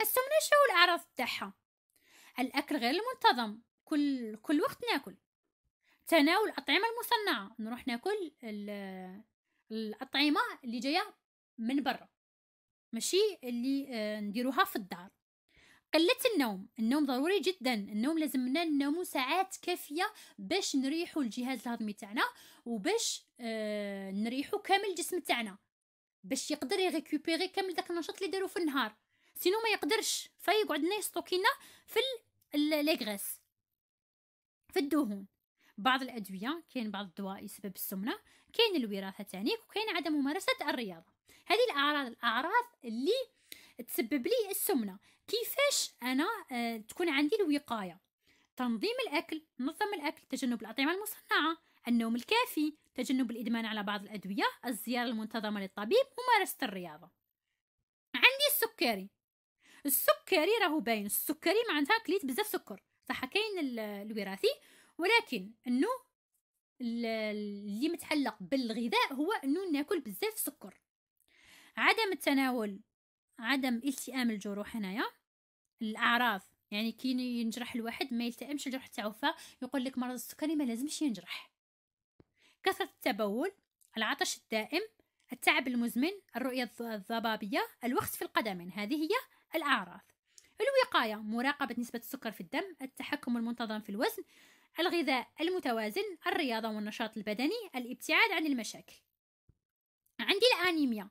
السمنة شنو الأعراض تاعها الأكل غير المنتظم كل كل وقت ناكل تناول الأطعمة المصنعة نروح ناكل الأطعمة اللي جاية من برا ماشي اللي آه، نديروها في الدار قلة النوم النوم ضروري جدا النوم لازمنا ننامو ساعات كافية باش نريحو الجهاز الهضمي تاعنا وباش آه نريحو كامل الجسم تاعنا باش يقدر يغيكوبيغي كامل داك النشاط اللي دارو في النهار سينو ما يقدرش فيقعد لنا يستوكينا في ليغريس في الدهون بعض الادويه كاين بعض الدواء يسبب السمنه كاين الوراثه تانيك وكاين عدم ممارسه الرياضه هذه الاعراض الاعراض اللي تسبب لي السمنه كيفاش انا آه، تكون عندي الوقايه تنظيم الاكل نظم الاكل تجنب الاطعمه المصنعه النوم الكافي تجنب الادمان على بعض الادويه الزياره المنتظمه للطبيب ممارسه الرياضه عندي السكري السكري راهو باين السكري معناتها كليت بزاف سكر صح كاين الوراثي ولكن انه اللي متعلق بالغذاء هو انه ناكل بزاف سكر عدم التناول عدم التئام الجروح هنايا الاعراض يعني كي ينجرح الواحد ما يلتئمش الجرح تاعو يقول لك مرض السكري ما لازمش ينجرح كثرة التبول العطش الدائم التعب المزمن الرؤية الضبابية الوخز في القدمين هذه هي الأعراض الوقاية مراقبة نسبة السكر في الدم التحكم المنتظم في الوزن الغذاء المتوازن الرياضة والنشاط البدني الابتعاد عن المشاكل عندي الأنيميا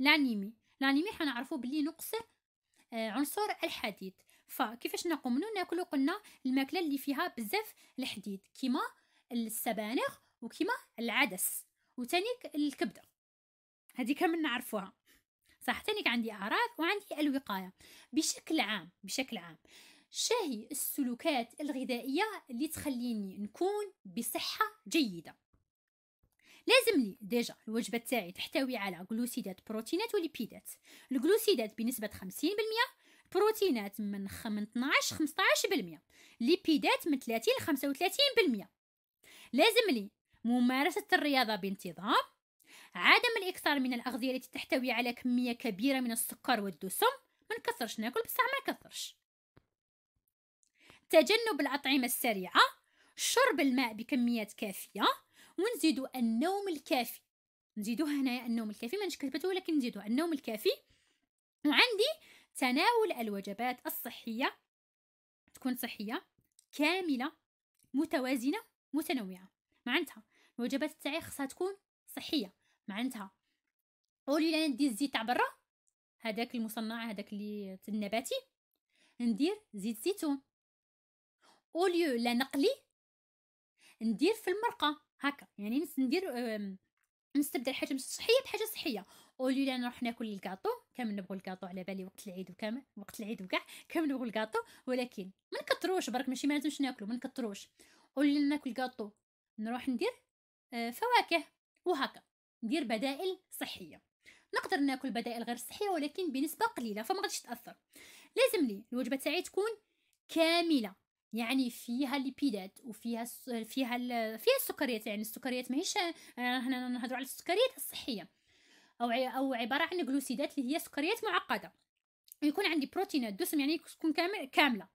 الأنيمي مي حنعرفو بلي نقص آه، عنصر الحديد فكيفاش نقومنو ناكلو قلنا الماكله اللي فيها بزاف الحديد كيما السبانخ وكيما العدس وتانيك الكبده هذه كامل نعرفوها صح تانيك عندي اعراض وعندي الوقايه بشكل عام بشكل عام شاهي السلوكات الغذائيه اللي تخليني نكون بصحه جيده لازم لي ديجا الوجبه تاعي تحتوي على جلوسيدات بروتينات وليبيدات الجلوسيدات بنسبه 50% بروتينات من 18 15% ليبيدات من 30 ل 35% لازم لي ممارسه الرياضه بانتظام عدم الاكثار من الاغذيه التي تحتوي على كميه كبيره من السكر والدسم ما نكثرش ناكل بصح ما نكثرش تجنب الاطعمه السريعه شرب الماء بكميات كافيه ونزيدو النوم الكافي نزيدو هنايا النوم الكافي ما كتبته ولكن نزيدو النوم الكافي وعندي تناول الوجبات الصحية تكون صحية كاملة متوازنة متنوعة معناتها الوجبات تاعي خصها تكون صحية معناتها قولي لا ندي الزيت تاع برا هذاك المصنع هذاك اللي النباتي ندير زيت زيتون اوليو لا نقلي ندير في المرقه هكا يعني نس ندير نستبدل حاجه مش صحيه بحاجه صحيه اولي لا نروح ناكل الكاطو كامل نبغوا الكاطو على بالي وقت العيد وكامل وقت العيد وكاع كامل نبغوا الكاطو ولكن ما نكثروش برك ماشي ما لازمش ناكلو ما نكثروش اولي ناكل الكاطو نروح ندير آه، فواكه وهكا ندير بدائل صحيه نقدر ناكل بدائل غير صحيه ولكن بنسبه قليله فما غاديش تاثر لازم لي الوجبه تاعي تكون كامله يعني فيها ليبيدات وفيها فيها فيها السكريات يعني السكريات ماهيش آه، هنا نهضروا على السكريات الصحيه او او عباره عن جلوسيدات اللي هي سكريات معقده يكون عندي بروتينات دسم يعني تكون كامله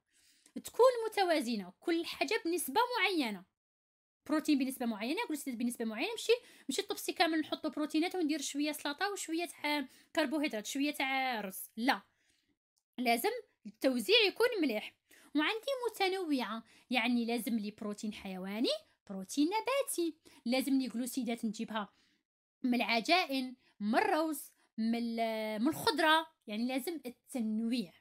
تكون متوازنه كل حاجه بنسبه معينه بروتين بنسبه معينه جلوسيدات بنسبه معينه ماشي نمشي طبسي كامل نحطو بروتينات وندير شويه سلطه وشويه تاع آه، كربوهيدرات شويه تاع آه، رز لا لازم التوزيع يكون مليح وعندي متنوعه يعني لازم لي بروتين حيواني بروتين نباتي لازم لي جلوسيدات نجيبها من العجائن من الروز من من الخضره يعني لازم التنويع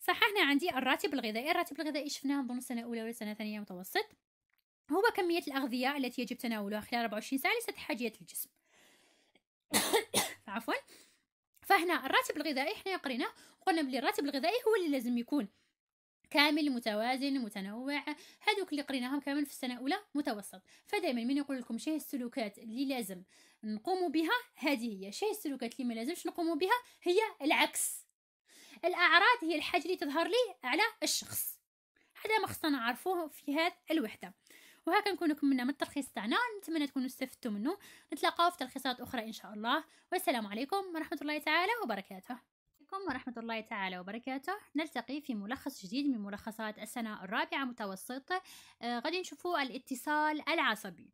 صح هنا عندي الراتب الغذائي الراتب الغذائي شفناه نظن سنه اولى ولا سنه ثانيه متوسط هو كمية الأغذية التي يجب تناولها خلال 24 ساعة حاجية الجسم عفوا فهنا الراتب الغذائي احنا قريناه قلنا بلي الراتب الغذائي هو اللي لازم يكون كامل متوازن متنوع هذوك اللي قريناهم كامل في السنه الاولى متوسط فدائما من يقول لكم شنو السلوكات اللي لازم نقوم بها هذه هي شنو السلوكات اللي ما لازمش نقوم بها هي العكس الاعراض هي الحاجه اللي تظهر لي على الشخص هذا ما خصنا نعرفوه في هذه الوحده وهكا نكون كملنا من الترخيص تاعنا نتمنى تكونوا استفدتوا منه نتلاقاو في ترخيصات اخرى ان شاء الله والسلام عليكم ورحمه الله تعالى وبركاته عليكم ورحمة الله تعالى وبركاته نلتقي في ملخص جديد من ملخصات السنة الرابعة متوسط آه غادي نشوفوا الاتصال العصبي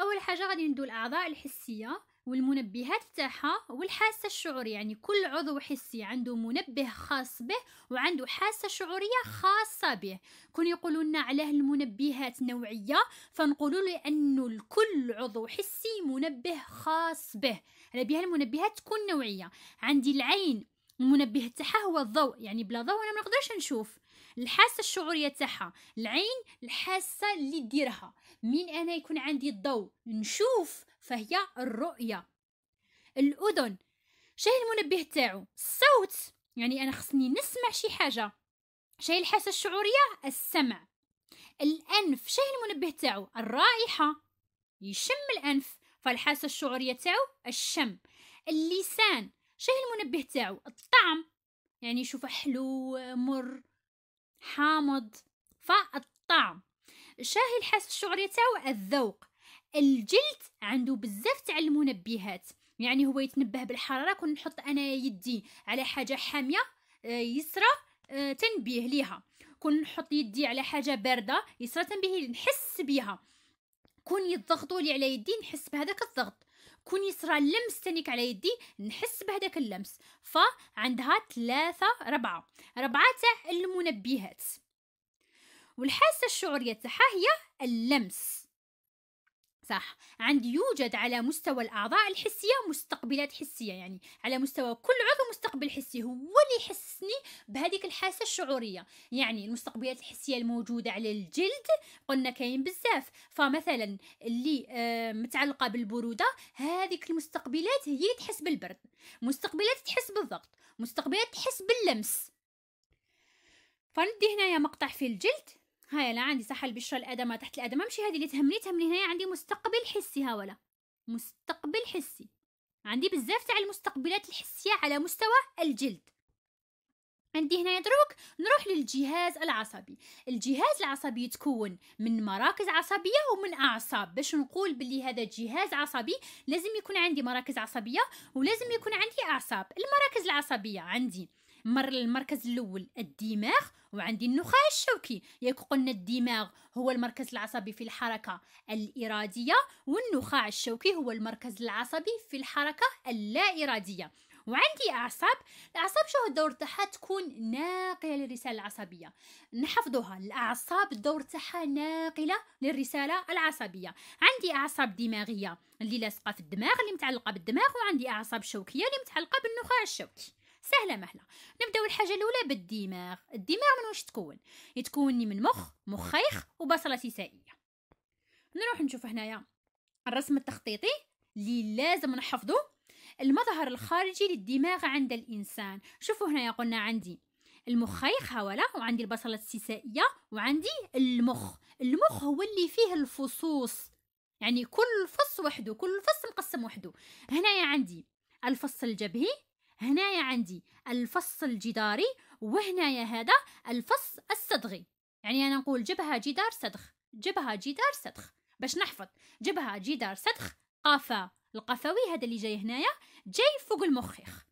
أول حاجة غادي ندو الأعضاء الحسية آه والمنبهات تاعها والحاسه الشعوريه يعني كل عضو حسي عنده منبه خاص به وعنده حاسه شعوريه خاصه به كون يقولوا لنا علاه المنبهات نوعيه فنقولوا لأن لكل عضو حسي منبه خاص به على بها المنبهات تكون نوعيه عندي العين المنبه تاعها هو الضوء يعني بلا ضوء انا ما نقدرش نشوف الحاسه الشعوريه تاعها العين الحاسه اللي ديرها من انا يكون عندي الضوء نشوف فهي الرؤية الأذن شاهي المنبه تاعو الصوت يعني أنا خصني نسمع شي حاجة شاهي الحاسة الشعورية السمع الأنف شاهي المنبه تاعو الرائحة يشم الأنف فالحاسة الشعورية تاعو الشم اللسان شاهي المنبه تاعو الطعم يعني يشوفه حلو مر حامض فالطعم شاهي الحاسة الشعورية تاعو الذوق الجلد عنده بزاف تاع المنبهات يعني هو يتنبه بالحراره كون نحط انا يدي على حاجه حاميه آه، يسرى آه، تنبيه ليها كون نحط يدي على حاجه بارده يسرى تنبيه نحس بيها كون يضغطوا لي على يدي نحس بهذاك الضغط كون يسرى اللمس تانيك على يدي نحس بهذاك اللمس فعندها ثلاثة ربعة ربعة تاع المنبهات والحاسة الشعورية تاعها هي اللمس صح عندي يوجد على مستوى الأعضاء الحسية مستقبلات حسية يعني على مستوى كل عضو مستقبل حسي هو اللي يحسسني بهذيك الحاسة الشعورية يعني المستقبلات الحسية الموجودة على الجلد قلنا كاين بزاف فمثلا اللي آه، متعلقة بالبرودة هذيك المستقبلات هي اللي تحس بالبرد مستقبلات تحس بالضغط مستقبلات تحس باللمس فندي هنايا مقطع في الجلد هاي انا عندي صح البشره الادمه تحت الادمه مش هذه اللي تهمني تهمني هنا عندي مستقبل حسي ها ولا مستقبل حسي عندي بزاف تاع المستقبلات الحسيه على مستوى الجلد عندي هنا دروك نروح للجهاز العصبي الجهاز العصبي يتكون من مراكز عصبيه ومن اعصاب باش نقول بلي هذا جهاز عصبي لازم يكون عندي مراكز عصبيه ولازم يكون عندي اعصاب المراكز العصبيه عندي مر المركز الاول الدماغ وعندي النخاع الشوكي ياك قلنا الدماغ هو المركز العصبي في الحركه الاراديه والنخاع الشوكي هو المركز العصبي في الحركه اللا اراديه وعندي اعصاب الاعصاب شو الدور تاعها تكون ناقله للرساله العصبيه نحفظوها الاعصاب الدور تاعها ناقله للرساله العصبيه عندي اعصاب دماغيه اللي لاصقه في الدماغ اللي متعلقه بالدماغ وعندي اعصاب شوكيه اللي متعلقه بالنخاع الشوكي سهله مهله نبداو الحاجه الاولى بالدماغ الدماغ من واش تكون يتكون من مخ مخيخ وبصله سيسائيه نروح نشوف هنايا الرسم التخطيطي اللي لازم نحفظه المظهر الخارجي للدماغ عند الانسان شوفوا هنايا قلنا عندي المخيخ هولا وعندي البصله السيسائيه وعندي المخ المخ هو اللي فيه الفصوص يعني كل فص وحده كل فص مقسم وحده هنايا عندي الفص الجبهي هنايا عندي الفص الجداري وهنايا هذا الفص الصدغي يعني أنا نقول جبهة جدار صدغ جبهة جدار صدغ باش نحفظ جبهة جدار صدغ قافة القفوي هذا اللي جاي هنايا جاي فوق المخيخ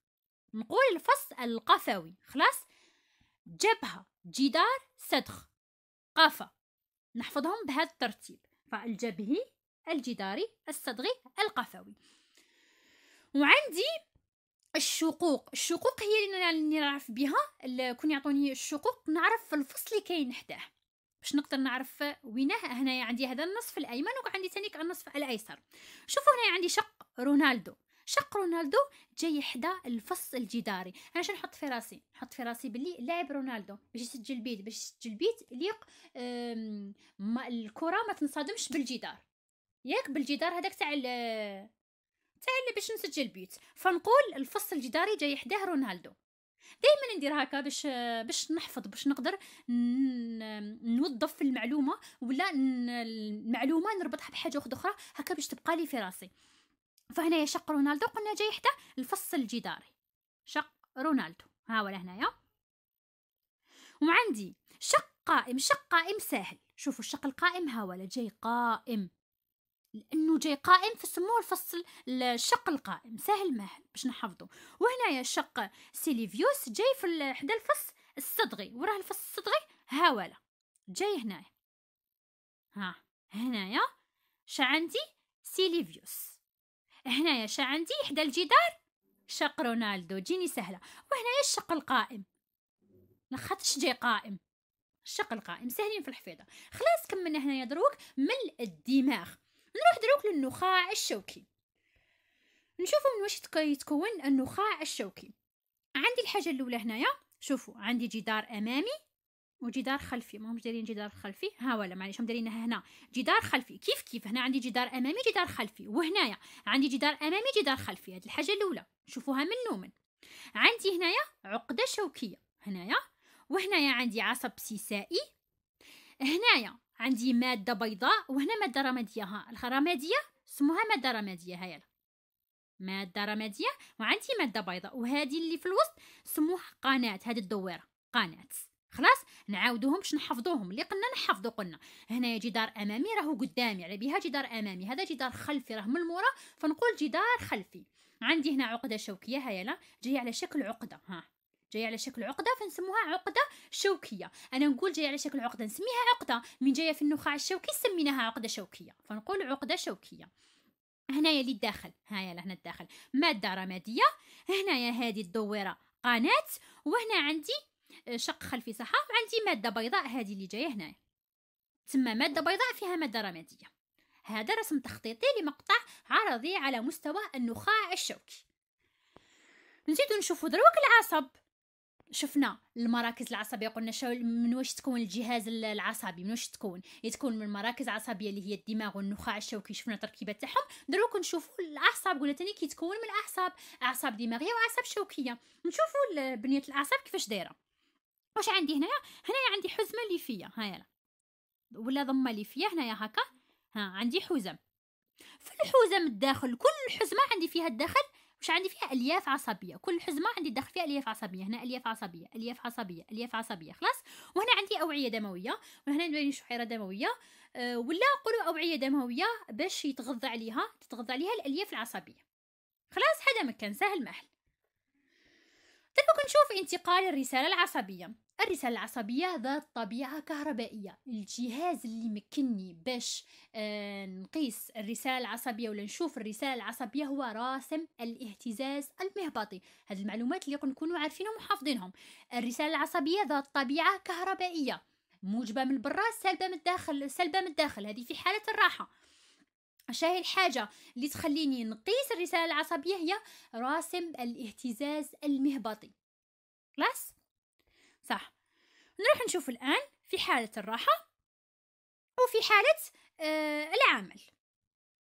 نقول الفص القفوي خلاص جبهة جدار صدغ قافة نحفظهم بهذا الترتيب فالجبهي الجداري الصدغي القفوي وعندي الشقوق الشقوق هي اللي نعرف بها كون يعطوني الشقوق نعرف الفصل اللي كاين حداه باش نقدر نعرف وينه هنايا عندي هذا النصف الايمن وعندي ثاني النصف الايسر شوفوا هنايا عندي شق رونالدو شق رونالدو جاي حدا الفص الجداري انا شنو نحط في راسي نحط في راسي باللي لاعب رونالدو باش يسجل بيت باش يسجل بيت ليق الكره ما تنصدمش بالجدار ياك بالجدار هذاك تاع تعال باش نسجل بيوت فنقول الفص الجداري جاي حداه رونالدو دائما ندير هكا باش باش نحفظ باش نقدر نوظف المعلومه ولا المعلومه نربطها بحاجه واحده اخرى هكا باش تبقى لي في راسي فهنايا شق رونالدو قلنا جاي حتى الفص الجداري شق رونالدو ها ولا هنايا وعندي شق قائم شق قائم ساهل شوفوا الشق القائم ها ولا جاي قائم لانه جاي قائم فسموه الفصل الشق القائم سهل ماهل باش نحفظه وهنايا الشق سيليفيوس جاي في حدا الفص الصدغي وراه الفص الصدغي هاولا جاي هنايا ها هنايا ش عندي سيليفيوس هنايا ش عندي حدا الجدار شق رونالدو جيني سهله وهنايا الشق القائم لخاطش جاي قائم الشق القائم سهلين في الحفيظه خلاص كملنا هنايا دروك من الدماغ نروح دروك للنخاع الشوكي نشوفوا من واش يتكون النخاع الشوكي عندي الحاجه الاولى هنايا شوفوا عندي جدار امامي وجدار خلفي ما همش دايرين جدار خلفي ها ولا معليش هم دايرينها هنا جدار خلفي كيف كيف هنا عندي جدار امامي جدار خلفي وهنايا عندي جدار امامي جدار خلفي هذه الحاجه الاولى شوفوها من نومن عندي هنايا عقده شوكيه هنايا وهنايا عندي عصب سيسائي هنايا عندي ماده بيضاء وهنا ماده رماديه ها الرماديه سموها ماده رماديه هيا ماده رماديه وعندي ماده بيضاء وهذه اللي في الوسط سموها قناه هذه الدويره قناه خلاص نعاودوهم باش نحفظوهم اللي قلنا نحفظو قلنا هنا جدار امامي راهو قدامي على بها جدار امامي هذا جدار خلفي راه من المورا فنقول جدار خلفي عندي هنا عقده شوكيه هيا لا جايه على شكل عقده ها جايه على شكل عقده فنسموها عقده شوكيه انا نقول جايه على شكل عقده نسميها عقده من جايه في النخاع الشوكي سميناها عقده شوكيه فنقول عقده شوكيه هنايا اللي الداخل هايا لهنا الداخل ماده رماديه هنايا هذه الدويره قناه وهنا عندي آه، شق خلفي صحاف عندي ماده بيضاء هذه اللي جايه هنايا تسمى ماده بيضاء فيها ماده رماديه هذا رسم تخطيطي لمقطع عرضي على مستوى النخاع الشوكي نزيدو نشوفو دروك العصب شفنا المراكز العصبيه قلنا شو من واش تكون الجهاز العصبي من واش تكون يتكون من المراكز العصبيه اللي هي الدماغ والنخاع الشوكي شفنا تركيبة تاعهم دروك نشوفوا الاعصاب قلنا ثاني كيتكون من الاعصاب اعصاب دماغيه واعصاب شوكيه نشوفوا بنيه الاعصاب كيفاش دايره واش عندي هنايا هنايا عندي حزمه اللي فيا هايلا ولا ضمه اللي فيا هنايا هكا ها عندي حزم في الحزم الداخل كل حزمه عندي فيها الداخل واش عندي فيها الياف عصبيه كل حزمه عندي داخل فيها الياف عصبيه هنا الياف عصبيه الياف عصبيه الياف عصبيه خلاص وهنا عندي اوعيه دمويه وهنا عندي شحيره دمويه أه ولا نقولوا اوعيه دمويه باش يتغذى عليها تتغذى عليها الالياف العصبيه خلاص هذا مكان سهل محل دابا كنشوف انتقال الرساله العصبيه الرسالة العصبية ذات طبيعة كهربائية الجهاز اللي مكني باش آه، نقيس الرسالة العصبية ولا نشوف الرسالة العصبية هو راسم الاهتزاز المهبطي هذه المعلومات اللي نكونوا عارفينهم ومحافظينهم الرسالة العصبية ذات طبيعة كهربائية موجبة من برا سالبة من الداخل سلبة من الداخل هذه في حالة الراحة شاهي الحاجة اللي تخليني نقيس الرسالة العصبية هي راسم الاهتزاز المهبطي خلاص صح نروح نشوف الآن في حالة الراحة وفي حالة آه العمل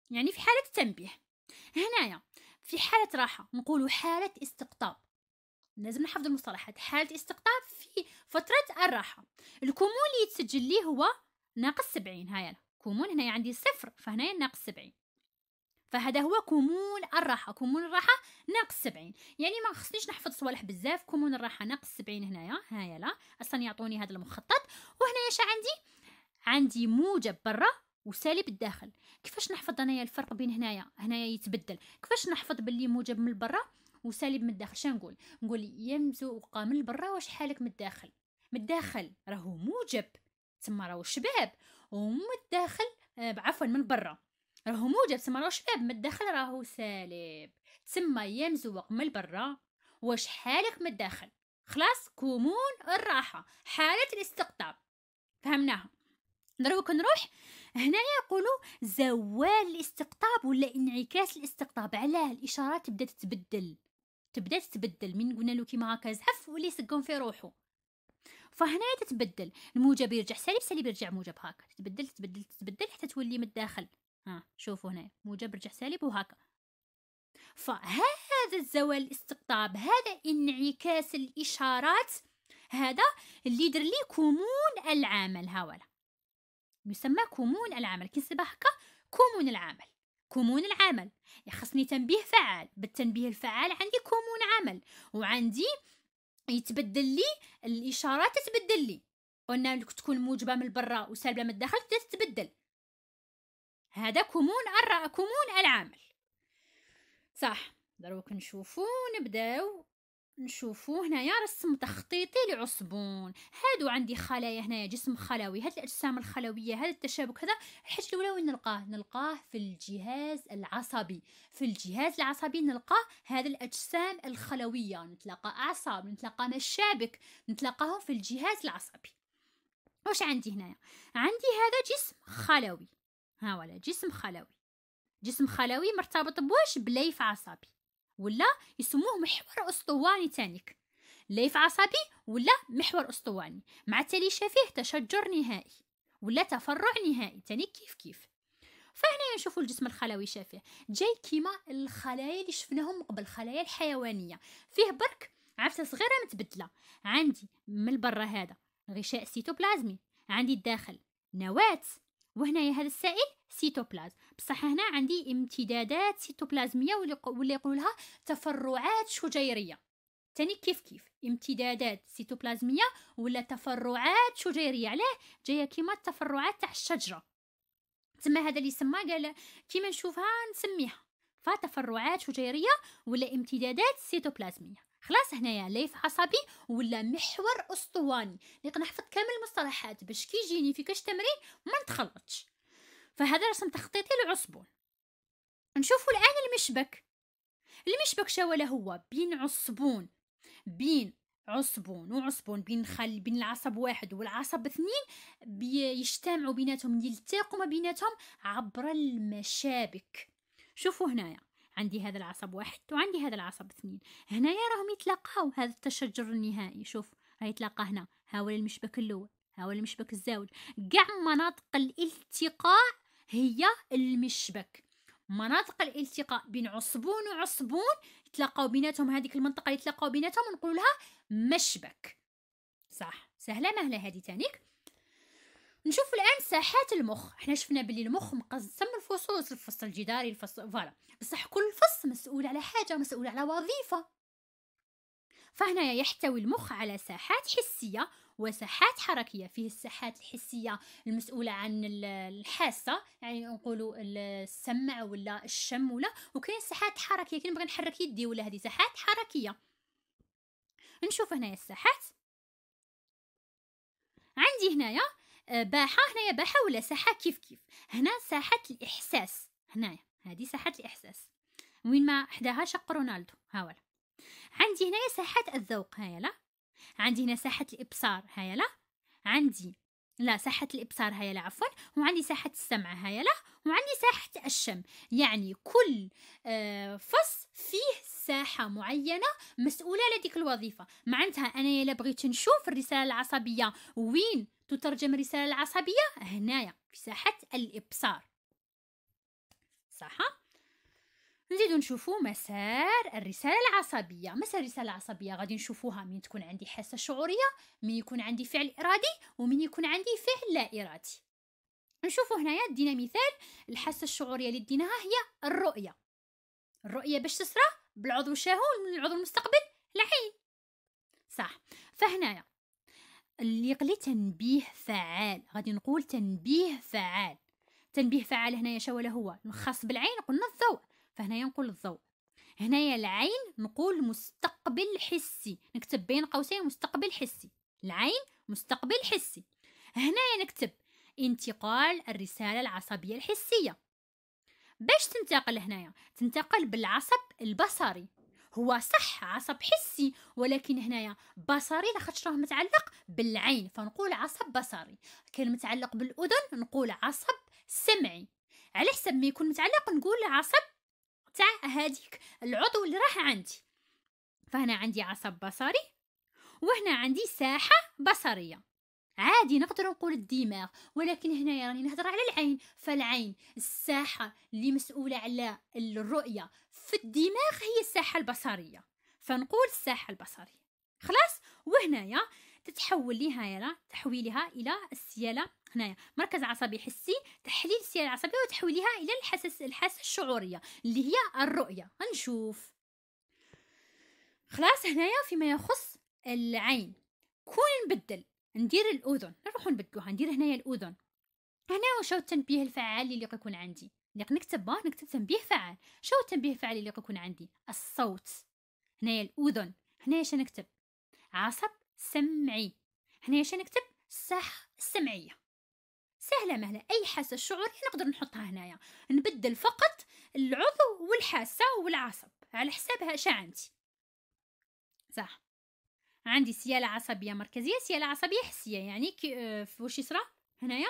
يعني في حالة التنبيه هنايا في حالة راحة نقول حالة استقطاب لازم نحفظ المصطلحات حالة استقطاب في فترة الراحة الكمون اللي يتسجل ليه هو ناقص سبعين هاي كمون هنا عندي صفر فهنا ناقص سبعين فهذا هو كومون الراحه كومون الراحه ناقص 70 يعني ما خصنيش نحفظ صوالح بزاف كومون الراحه ناقص 70 هنايا ها لا اصلا يعطوني هذا المخطط وهنايا اش عندي عندي موجب برا وسالب الداخل كيفاش نحفظ انايا الفرق بين هنايا هنايا يتبدل كيفاش نحفظ باللي موجب من برا وسالب من الداخل شنو نقول نقول يمزوقه من برا واش حالك من الداخل من الداخل راهو موجب تما راهو شباب ومن الداخل آه، عفوا من برا راهو موجب تما راهو شباب من الداخل راهو سالب تما يا مزوق من برا واش حالك من الداخل خلاص كومون الراحة حالة الاستقطاب فهمناها دروك نروح هنايا يقولوا زوال الاستقطاب ولا انعكاس الاستقطاب علاه الاشارات تبدا تتبدل تبدا تتبدل من قلنا له كيما هكا زحف ولي يسقم في روحه فهنا تتبدل الموجب يرجع سالب سالب يرجع موجب هكا تتبدل تتبدل تتبدل حتى تولي من الداخل ها شوفوا هنا موجب رجع سالب وهكا فهذا الزوال الاستقطاب هذا انعكاس الإشارات هذا اللي يدير لي كومون العمل هاولا يسمى كومون العمل كنسبة هكا كومون العمل كومون العمل يخصني تنبيه فعال بالتنبيه الفعال عندي كومون عمل وعندي يتبدل لي الاشارات تتبدل لي قلنا تكون موجبه من برا وسالبه من الداخل تتبدل هذا كمون الرأ كمون العمل صح دروك نشوفو نبداو نشوفو هنايا رسم تخطيطي لعصبون هادو عندي خلايا هنايا جسم خلوي هاد الاجسام الخلويه هذا التشابك هذا الحاجه الاولى وين نلقاه نلقاه في الجهاز العصبي في الجهاز العصبي نلقاه هذا الاجسام الخلويه نتلقى اعصاب نتلقى مشابك نتلقاهم في الجهاز العصبي واش عندي هنايا عندي هذا جسم خلوي ها ولا جسم خلوي جسم خلوي مرتبط بواش بليف عصبي ولا يسموه محور اسطواني تانيك ليف عصبي ولا محور اسطواني مع تليشة فيه تشجر نهائي ولا تفرع نهائي تاني كيف كيف فهنا نشوفوا الجسم الخلوي شافيه جاي كيما الخلايا اللي شفناهم قبل الخلايا الحيوانيه فيه برك عفسه صغيره متبدله عندي من برا هذا غشاء سيتوبلازمي عندي الداخل نواه وهنا هذا السائل سيتوبلازم بصح هنا عندي امتدادات سيتوبلازميه واللي يقول لها تفرعات شجيريه تاني كيف كيف امتدادات سيتوبلازميه ولا تفرعات شجيريه علاه جايه كيما التفرعات تاع الشجره تما هذا اللي سما قال كيما نشوفها نسميها فتفرعات شجيريه ولا امتدادات سيتوبلازميه خلاص هنايا ليف عصبي ولا محور اسطواني اللي نحفظ كامل المصطلحات باش كي يجيني في كاش تمرين ما نتخلطش فهذا رسم تخطيطي للعصبون نشوفوا الان المشبك المشبك شواله هو بين عصبون بين عصبون وعصبون بين خل بين العصب واحد والعصب اثنين بيجتمعوا بيناتهم يلتقوا ما بيناتهم عبر المشابك شوفوا هنايا عندي هذا العصب واحد وعندي هذا العصب اثنين هنايا راهم يتلاقاو هذا التشجر النهائي شوف راه يتلاقى هنا هاو المشبك الاول هاو المشبك الزاوي كاع مناطق الالتقاء هي المشبك مناطق الالتقاء بين عصبون وعصبون يتلاقاو بيناتهم هذيك المنطقه اللي يتلاقاو بيناتهم نقولوا لها مشبك صح سهله مهله هذه تانيك نشوف الان ساحات المخ احنا شفنا باللي المخ مقسم الفصوص الفص الجداري الفص فوالا بصح كل فص مسؤول على حاجه مسؤول على وظيفه فهنا يحتوي المخ على ساحات حسيه وساحات حركيه فيه الساحات الحسيه المسؤوله عن الحاسه يعني نقولوا السمع ولا الشم ولا وكاين ساحات حركيه كي نبغي نحرك يدي ولا هذه ساحات حركيه نشوف هنايا الساحات عندي هنايا باحة هنايا باحة ولا ساحة كيف كيف هنا ساحة الإحساس هنايا هذه ساحة الإحساس وين ما حداها شق رونالدو ها ولا. عندي هنايا ساحة الذوق هيا لا عندي هنا ساحة الإبصار هيا لا عندي لا ساحة الإبصار هيا لا عفوا وعندي ساحة السمع هيا لا وعندي ساحة الشم يعني كل آه، فص فيه ساحة معينة مسؤولة لديك الوظيفة معناتها أنا إلا بغيت نشوف الرسالة العصبية وين تترجم الرسالة العصبية هنايا في ساحة الإبصار صح؟ نزيدو نشوفو مسار الرسالة العصبية مسار الرسالة العصبية غادي نشوفوها من تكون عندي حاسة شعورية من يكون عندي فعل إرادي ومن يكون عندي فعل لا إرادي نشوفو هنايا دينا مثال الحاسة الشعورية اللي ديناها هي الرؤية الرؤية باش تصرى بالعضو الشاهون من العضو المستقبل العين صح فهنايا اللي قلي تنبيه فعال غادي نقول تنبيه فعال تنبيه فعال هنايا شو ولا هو خاص بالعين قلنا الضوء فهنايا نقول الضوء هنايا العين نقول مستقبل حسي نكتب بين قوسين مستقبل حسي العين مستقبل حسي هنايا نكتب انتقال الرسالة العصبية الحسية باش تنتقل هنايا تنتقل بالعصب البصري هو صح عصب حسي ولكن هنايا بصري لاخاطش راه متعلق بالعين فنقول عصب بصري كان متعلق بالاذن نقول عصب سمعي على حسب ما يكون متعلق نقول عصب تاع هذيك العضو اللي راه عندي فهنا عندي عصب بصري وهنا عندي ساحة بصرية عادي نقدر نقول الدماغ ولكن هنا راني نهضر على العين فالعين الساحة اللي مسؤولة على الرؤية في الدماغ هي الساحة البصرية فنقول الساحة البصرية خلاص وهنايا تتحول لها تحويلها الى السياله هنايا مركز عصبي حسي تحليل السياله العصبيه وتحويلها الى الحساس الحاسه الشعوريه اللي هي الرؤيه نشوف خلاص هنايا فيما يخص العين كون نبدل ندير الاذن نروحو نبدلوها ندير هنايا الاذن هنا هو التنبيه الفعال اللي يكون عندي اللي نكتبه نكتب تنبيه فعال شو التنبيه الفعال اللي يكون عندي الصوت هنايا الاذن هنايا شنو نكتب عصب سمعي هنايا شنو نكتب صح السمعيه سهلة مهلة أي حاسة شعورية نقدر نحطها هنايا نبدل فقط العضو والحاسة والعصب على حسابها شا عندي صح عندي سيالة عصبية مركزية سيالة عصبية حسية يعني كي آه، وش يصرى هنايا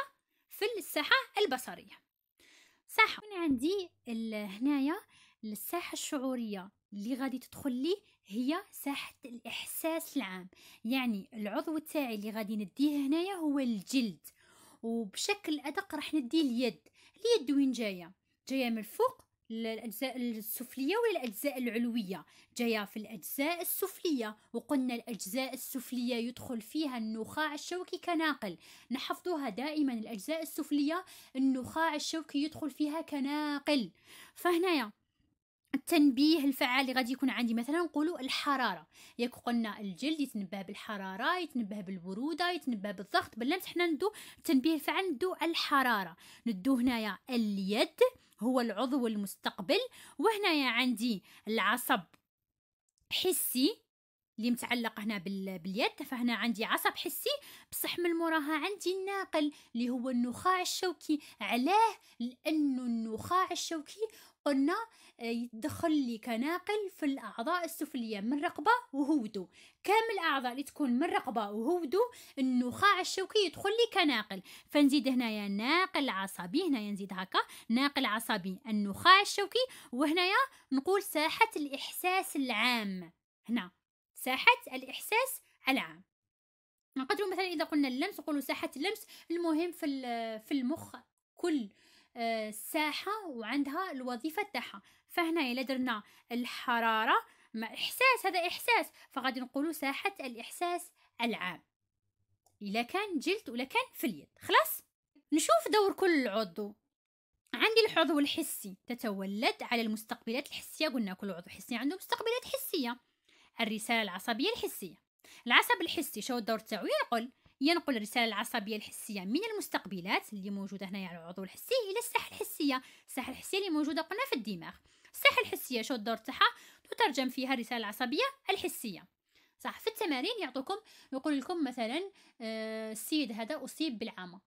في الساحة البصرية صح عندي هنايا الساحة الشعورية اللي غادي تدخل لي هي ساحة الإحساس العام يعني العضو تاعي اللي غادي نديه هنايا هو الجلد وبشكل أدق راح ندي اليد اليد وين جاية جاية من الفوق الاجزاء السفليه ولا الاجزاء العلويه جايه في الاجزاء السفليه وقلنا الاجزاء السفليه يدخل فيها النخاع الشوكي كناقل نحفظوها دائما الاجزاء السفليه النخاع الشوكي يدخل فيها كناقل فهنايا التنبيه الفعال غادي يكون عندي مثلا نقولوا الحراره ياك قلنا الجلد يتنبه بالحراره يتنبه بالبروده يتنبه بالضغط باللمس حنا ندو التنبيه الفعال ندو الحراره ندو هنايا اليد هو العضو المستقبل وهنايا عندي العصب حسي اللي متعلق هنا باليد فهنا عندي عصب حسي بصح من موراها عندي الناقل اللي هو النخاع الشوكي علاه لانه النخاع الشوكي قلنا يدخل لي كناقل في الاعضاء السفليه من الرقبه وهودو كامل الاعضاء اللي تكون من الرقبه وهودو النخاع الشوكي يدخل لي كناقل فنزيد هنايا ناقل عصبي هنايا نزيد هكا ناقل عصبي النخاع الشوكي وهنايا نقول ساحه الاحساس العام هنا ساحه الاحساس العام نقدروا مثلا اذا قلنا اللمس نقولوا ساحه اللمس المهم في في المخ كل آه، ساحه وعندها الوظيفه تاعها فهنا الى درنا الحرارة مع إحساس هذا إحساس فغادي نقولوا ساحة الإحساس العام إلا كان جلد ولا كان في اليد خلاص نشوف دور كل عضو عندي العضو الحسي تتولد على المستقبلات الحسية قلنا كل عضو حسي عنده مستقبلات حسية الرسالة العصبية الحسية العصب الحسي شو الدور تاعو ينقل ينقل الرسالة العصبية الحسية من المستقبلات اللي موجودة هنايا على العضو الحسي إلى الساحة الحسية الساحة الحسية اللي موجودة قلنا في الدماغ الصحة الحسية شو الدور تاعها تترجم فيها الرسالة العصبية الحسية صح في التمارين يعطوكم يقول لكم مثلا آه، السيد هذا أصيب بالعمى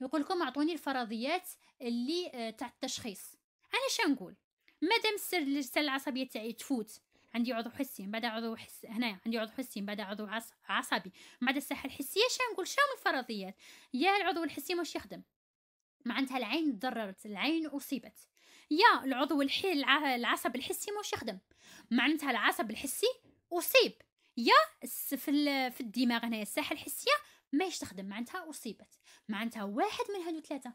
يقول لكم أعطوني الفرضيات اللي آه، تاع التشخيص أنا شنو نقول مادام السر الرسالة العصبية تاعي تفوت عندي عضو حسي بعد عضو حس هنايا عندي عضو حسي بعد عضو عص... عصبي بعد الساحه الحسيه شنو نقول شنو الفرضيات يا العضو الحسي مش يخدم معناتها العين تضررت العين اصيبت يا العضو الحي العصب الحسي ماهوش يخدم معناتها العصب الحسي اصيب يا في في الدماغ هنايا الساحه الحسيه ماهيش تخدم معناتها اصيبت معناتها واحد من هادو ثلاثه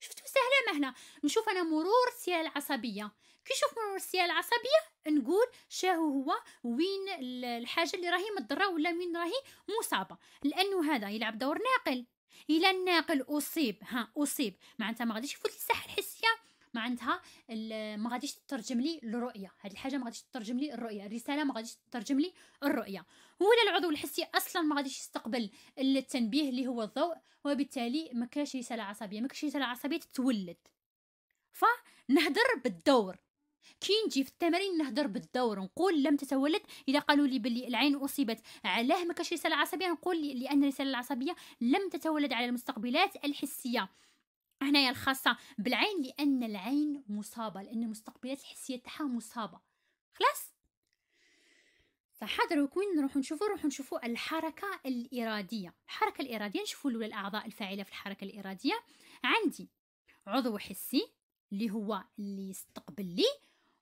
شفتوا سهله ما هنا نشوف انا مرور السياله العصبيه كي نشوف مرور السياله العصبيه نقول شاهو هو وين الحاجه اللي راهي مضره ولا وين راهي مصابه لانه هذا يلعب دور ناقل الى الناقل اصيب ها اصيب معناتها ما غاديش يفوت الساحه الحسيه عندها ما غاديش تترجم لي الرؤيه هذه الحاجه ما غاديش تترجم لي الرؤيه الرساله ما غاديش تترجم لي الرؤيه ولا العضو الحسي اصلا ما غاديش يستقبل التنبيه اللي هو الضوء وبالتالي ما كاش رساله عصبيه ما كاش رساله عصبيه تتولد فنهضر بالدور كي نجي في التمارين نهضر بالدور نقول لم تتولد اذا قالوا لي بلي العين اصيبت علاه ما كاش رساله عصبيه نقول لان الرساله العصبيه لم تتولد على المستقبلات الحسيه هنايا الخاصة بالعين لأن العين مصابة لأن المستقبلات الحسية تاعها مصابة خلاص فحاضر وكوين نروحو نشوفو نروحو نشوفو الحركة الإرادية الحركة الإرادية نشوفو الأولى الأعضاء الفاعلة في الحركة الإرادية عندي عضو حسي اللي هو اللي يستقبل لي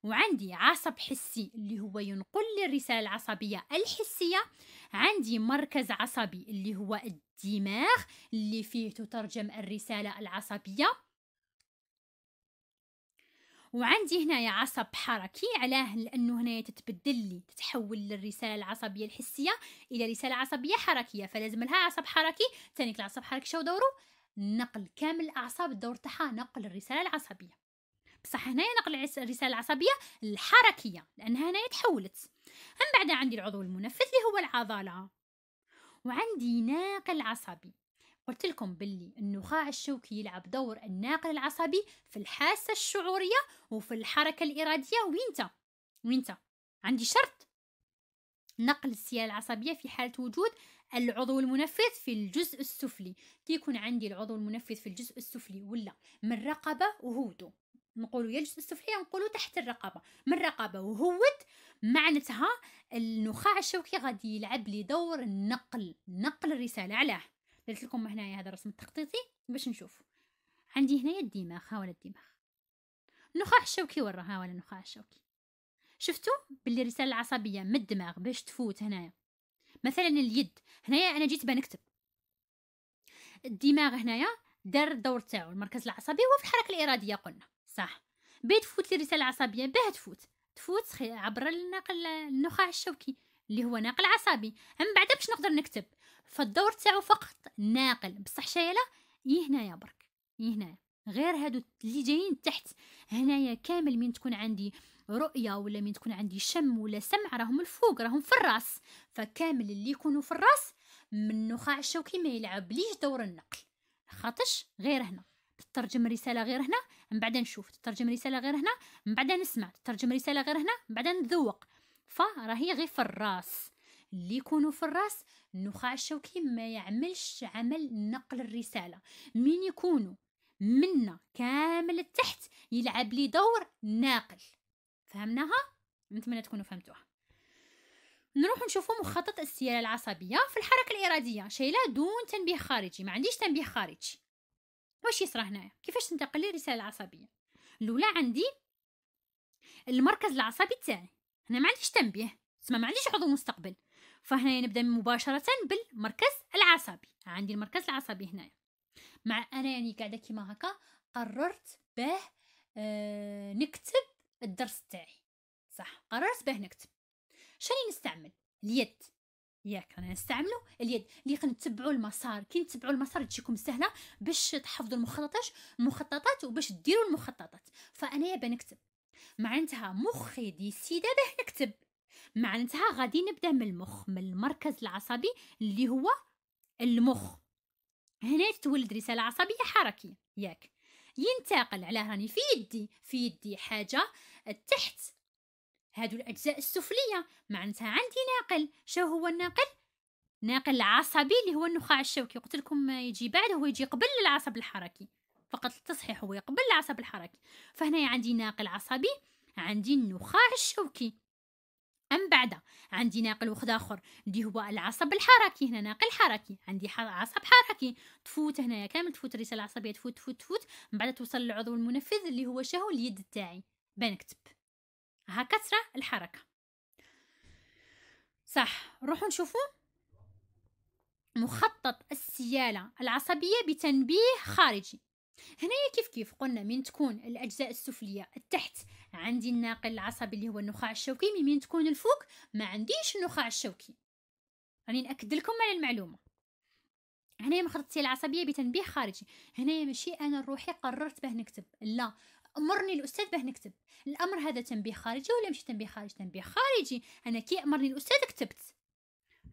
وعندي عصب حسي اللي هو ينقل لي الرسالة العصبية الحسية عندي مركز عصبي اللي هو الدماغ اللي فيه تترجم الرسالة العصبية وعندي هنايا عصب حركي علاه لانه هنايا تتبدل لي تتحول للرساله العصبيه الحسيه الى رساله عصبيه حركيه فلازم لها عصب حركي تانيك العصب الحركي شو دوره نقل كامل الاعصاب الدور تاعها نقل الرساله العصبيه بصح هنايا نقل الرساله العصبيه الحركيه لانها هنايا تحولت من بعد عندي العضو المنفذ اللي هو العضله وعندي ناقل عصبي قلت لكم باللي النخاع الشوكي يلعب دور الناقل العصبي في الحاسه الشعوريه وفي الحركه الاراديه وينتا وينتا عندي شرط نقل السياله العصبيه في حاله وجود العضو المنفذ في الجزء السفلي كي يكون عندي العضو المنفذ في الجزء السفلي ولا من رقبه وهودو نقولوا يجلس السفلية نقولوا تحت الرقبة من الرقبة وهوت معناتها النخاع الشوكي غادي يلعب لي دور النقل نقل الرسالة علاه درت لكم هنايا هذا الرسم التخطيطي باش نشوف عندي هنايا الدماغ ها ولا الدماغ النخاع الشوكي ورا ها ولا النخاع الشوكي شفتوا باللي الرسالة العصبية من الدماغ باش تفوت هنايا مثلا اليد هنايا انا جيت بنكتب الدماغ هنايا دار الدور تاعو المركز العصبي هو في الحركة الإرادية قلنا صح باه تفوت الرساله العصبيه باه تفوت تفوت عبر النقل النخاع الشوكي اللي هو ناقل عصبي من بعد باش نقدر نكتب فالدور تاعو فقط ناقل بصح شايله إيه هنايا برك إيه هنايا غير هادو اللي جايين تحت هنايا كامل من تكون عندي رؤية ولا من تكون عندي شم ولا سمع راهم الفوق راهم في الراس فكامل اللي يكونوا في الراس من النخاع الشوكي ما يلعب ليش دور النقل خاطش غير هنا تترجم رسالة غير هنا من بعد نشوف تترجم رسالة غير هنا من بعد نسمع تترجم رسالة غير هنا من بعد نذوق فراهي غير في الراس اللي يكونوا في الراس النخاع الشوكي ما يعملش عمل نقل الرسالة مين يكونوا منا كامل التحت يلعب لي دور ناقل فهمناها نتمنى تكونوا فهمتوها نروح نشوفوا مخطط السياله العصبيه في الحركه الاراديه لا دون تنبيه خارجي ما عنديش تنبيه خارجي واش يصرى هنايا كيفاش تنتقل لي الرساله العصبيه الاولى عندي المركز العصبي تاعي هنا معليش تنبيه تسمى معليش عضو مستقبل فهنا نبدا مباشره بالمركز العصبي عندي المركز العصبي هنا مع انا يعني قاعده كيما هكا قررت باه آه نكتب الدرس تاعي صح قررت باه نكتب شاني نستعمل اليد ياك رانا نستعملوا اليد اللي كنتبعوا المسار كي نتبعوا المسار تجيكم سهله باش تحفظوا المخططات المخططات وباش ديروا المخططات فانايا بنكتب معناتها مخي ديسيدا دابا نكتب معناتها غادي نبدا من المخ من المركز العصبي اللي هو المخ هنا تولد رساله عصبيه حركيه ياك ينتقل على راني في يدي في يدي حاجه تحت هادو الأجزاء السفلية معناتها عندي ناقل شو هو الناقل ناقل العصبي اللي هو النخاع الشوكي قلت لكم يجي بعد هو يجي قبل العصب الحركي فقط التصحيح هو قبل العصب الحركي فهنا عندي ناقل عصبي عندي النخاع الشوكي أم بعد عندي ناقل وخد آخر اللي هو العصب الحركي هنا ناقل حركي عندي عصب حركي تفوت هنايا كامل تفوت الرسالة العصبية تفوت تفوت تفوت من بعد توصل للعضو المنفذ اللي هو شهو اليد تاعي بانكتب ها كسرة الحركة صح نروحو نشوفو مخطط السيالة العصبية بتنبيه خارجي هنايا كيف كيف قلنا من تكون الأجزاء السفلية التحت عندي الناقل العصبي اللي هو النخاع الشوكي من تكون الفوق ما عنديش النخاع الشوكي راني نأكد لكم على المعلومة هنايا السيالة العصبية بتنبيه خارجي هنايا ماشي أنا روحي قررت باه نكتب لا امرني الاستاذ باه نكتب الامر هذا تنبيه خارجي ولا مش تنبيه خارجي تنبيه خارجي انا كي امرني الاستاذ كتبت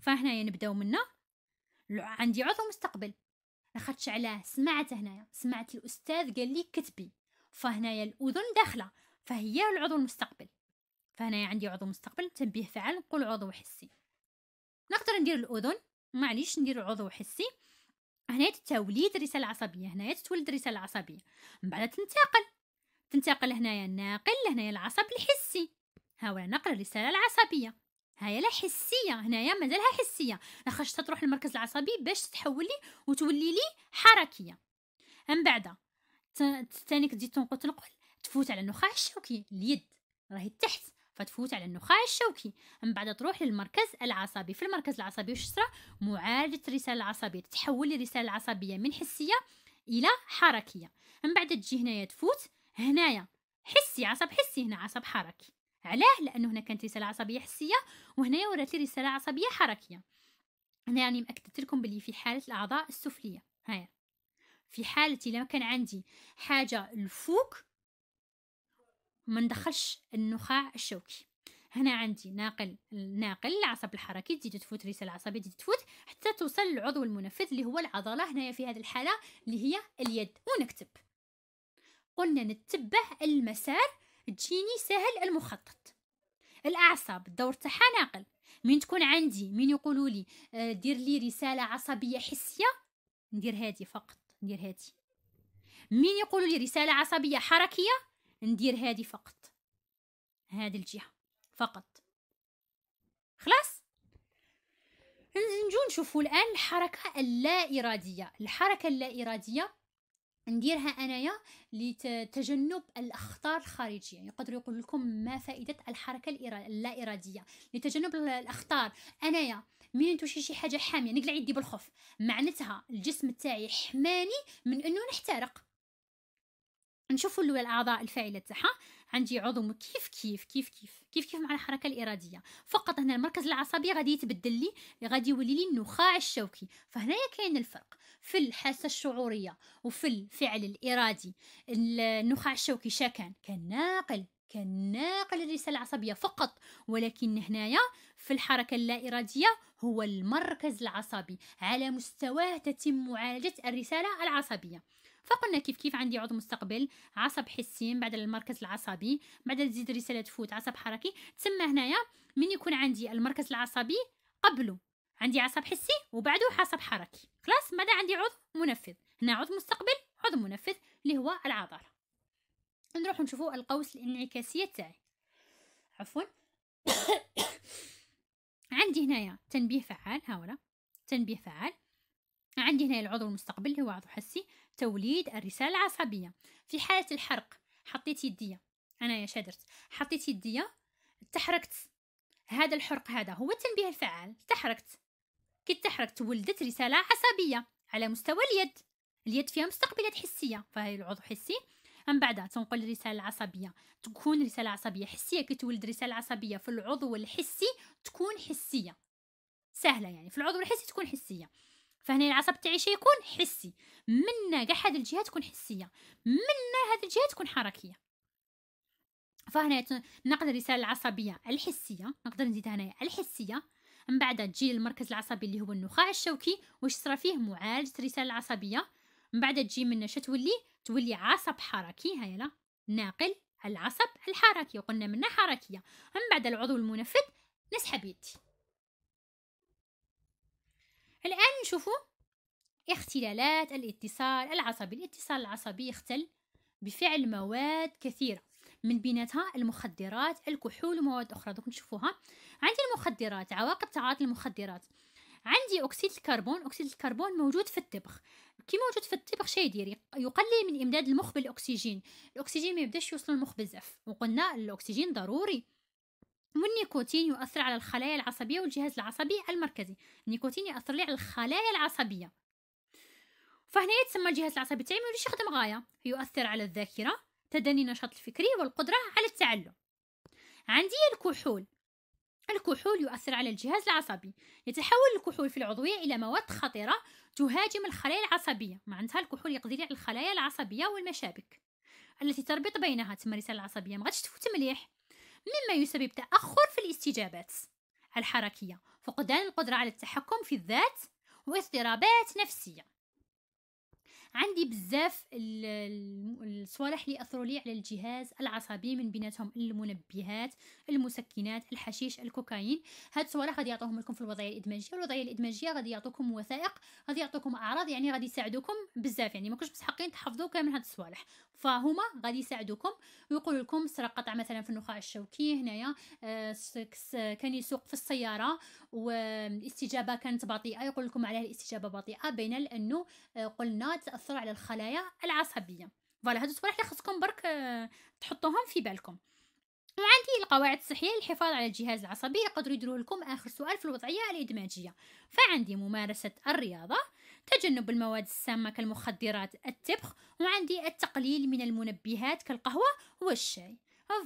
فهنايا يعني نبداو منا عندي عضو مستقبل لاخاطش علاه سمعت هنايا سمعت الاستاذ قال لي كتبي فهنايا الاذن داخله فهي العضو المستقبل فهنايا عندي عضو مستقبل تنبيه فعال نقول عضو حسي نقدر ندير الاذن معليش ندير عضو حسي هنا توليد رسالة عصبية هنا تتولد رسالة عصبية من بعد تنتقل تنتقل هنايا الناقل لهنايا العصب الحسي ها هو نقل الرسالة العصبية هاي لا حسية هنايا مازالها حسية لاخاطش تروح للمركز العصبي باش تتحول لي وتولي لي حركية من بعد تاني تزيد تنقل تنقل تفوت على النخاع الشوكي اليد راهي تحت فتفوت على النخاع الشوكي من بعد تروح للمركز العصبي في المركز العصبي واش صرا معالجه الرساله العصبيه تتحول الرساله العصبيه من حسيه الى حركيه من بعد تجي هنايا تفوت هنايا حسي عصب حسي هنا عصب حركي علاه لانه هنا كانت رساله عصبيه حسيه وهنايا ورات لي رساله عصبيه حركيه انا يعني مأكدت لكم بلي في حاله الاعضاء السفليه هيا في حالتي لما كان عندي حاجه الفوق ما ندخلش النخاع الشوكي هنا عندي ناقل ناقل العصب الحركي تزيد تفوت رسالة عصبية تزيد تفوت حتى توصل للعضو المنفذ اللي هو العضلة هنايا في هذه الحالة اللي هي اليد ونكتب قلنا نتبع المسار تجيني سهل المخطط الاعصاب الدور تاعها ناقل من تكون عندي من يقولوا لي آه، دير لي رساله عصبيه حسيه ندير هادي فقط ندير هادي من يقولوا لي رساله عصبيه حركيه ندير هادي فقط هذه الجهه فقط خلاص نجو نشوفوا الان الحركه اللا اراديه الحركه اللا اراديه نديرها انايا لتجنب الاخطار الخارجيه يقدروا يقول لكم ما فائده الحركه اللا اراديه لتجنب الاخطار انايا منين انتو شي حاجه حاميه نقلع يدي بالخوف معناتها الجسم تاعي حماني من انه نحترق نشوفوا الاعضاء الفاعله تاعها عندي عضو كيف كيف كيف كيف كيف كيف مع الحركه الاراديه فقط هنا المركز العصبي غادي يتبدل لي غادي يولي لي النخاع الشوكي فهنايا كاين الفرق في الحاسه الشعوريه وفي الفعل الارادي النخاع الشوكي شكان كان ناقل كان ناقل الرسالة العصبية فقط ولكن هنايا في الحركة اللا إرادية هو المركز العصبي على مستواه تتم معالجة الرسالة العصبية فقلنا كيف كيف عندي عضو مستقبل عصب حسي بعد المركز العصبي بعد تزيد رسالة تفوت عصب حركي تسمى هنايا من يكون عندي المركز العصبي قبله عندي عصب حسي وبعده عصب حركي خلاص ماذا عندي عضو منفذ هنا عضو مستقبل عضو منفذ اللي هو العضلة نروح نشوفو القوس الانعكاسية تاعي عفوا عندي هنايا تنبيه فعال هاولا تنبيه فعال عندي هنا العضو المستقبل اللي هو عضو حسي توليد الرسالة العصبية في حالة الحرق حطيت يدي أنا يا شادرت حطيت يدي تحركت هذا الحرق هذا هو التنبيه الفعال تحركت كي تحركت ولدت رسالة عصبية على مستوى اليد اليد فيها مستقبلات حسية فهي العضو حسي من بعد تنقل الرساله العصبيه تكون رساله عصبيه حسيه كتولد رساله عصبيه في العضو الحسي تكون حسيه سهله يعني في العضو الحسي تكون حسيه فهنا العصب تاعي شي يكون حسي منا كاع هاد الجهه تكون حسيه منا هاد الجهه تكون حركيه فهنا نقدر الرساله العصبيه الحسيه نقدر نزيدها هنايا الحسيه من بعد تجي المركز العصبي اللي هو النخاع الشوكي واش صرا فيه معالجه الرساله العصبيه من بعد تجي منا شتولي تولي عصب حركي لا ناقل العصب الحركي وقلنا منها حركية من بعد العضو المنفذ نسحب يدي الآن نشوفوا اختلالات الاتصال العصبي الاتصال العصبي يختل بفعل مواد كثيرة من بيناتها المخدرات الكحول ومواد أخرى دوك نشوفوها عندي المخدرات عواقب تعاطي المخدرات عندي أكسيد الكربون أكسيد الكربون موجود في الطبخ كي موجود في الطب خشي يدير يقلل من امداد المخ بالاكسجين الاكسجين ما يبداش يوصل المخ بزاف وقلنا الاكسجين ضروري والنيكوتين يؤثر على الخلايا العصبيه والجهاز العصبي المركزي النيكوتين يؤثر لي على الخلايا العصبيه فهنا يتسمى الجهاز العصبي تاعي ما يخدم غايه يؤثر على الذاكره تدني النشاط الفكري والقدره على التعلم عندي الكحول الكحول يؤثر على الجهاز العصبي يتحول الكحول في العضوية إلى مواد خطيرة تهاجم الخلايا العصبية معناتها الكحول يقضي على الخلايا العصبية والمشابك التي تربط بينها تما الرسالة العصبية مغاديش تفوت مليح مما يسبب تأخر في الاستجابات الحركية فقدان القدرة على التحكم في الذات واضطرابات نفسية عندي بزاف الصوالح اللي اثروا لي على الجهاز العصبي من بيناتهم المنبهات المسكنات الحشيش الكوكايين هاد الصوالح غادي يعطوهم لكم في الوضعيه الادماجيه والوضعيه الادماجيه غادي يعطوكم وثائق غادي يعطوكم اعراض يعني غادي يساعدوكم بزاف يعني ما كنتش مستحقين تحفظوا كامل هاد الصوالح فهما غادي يساعدوكم ويقول لكم سرق قطع مثلا في النخاع الشوكي هنايا آه، كان يسوق في السياره والاستجابه كانت بطيئه يقول لكم عليها الاستجابه بطيئه بين لانه آه، قلنا تاثر على الخلايا العصبيه فوالا هادو الصوالح اللي خصكم برك آه، تحطوهم في بالكم وعندي القواعد الصحيه للحفاظ على الجهاز العصبي يقدروا يديروه لكم اخر سؤال في الوضعيه الادماجيه فعندي ممارسه الرياضه تجنب المواد السامة كالمخدرات التبخ وعندي التقليل من المنبهات كالقهوة والشاي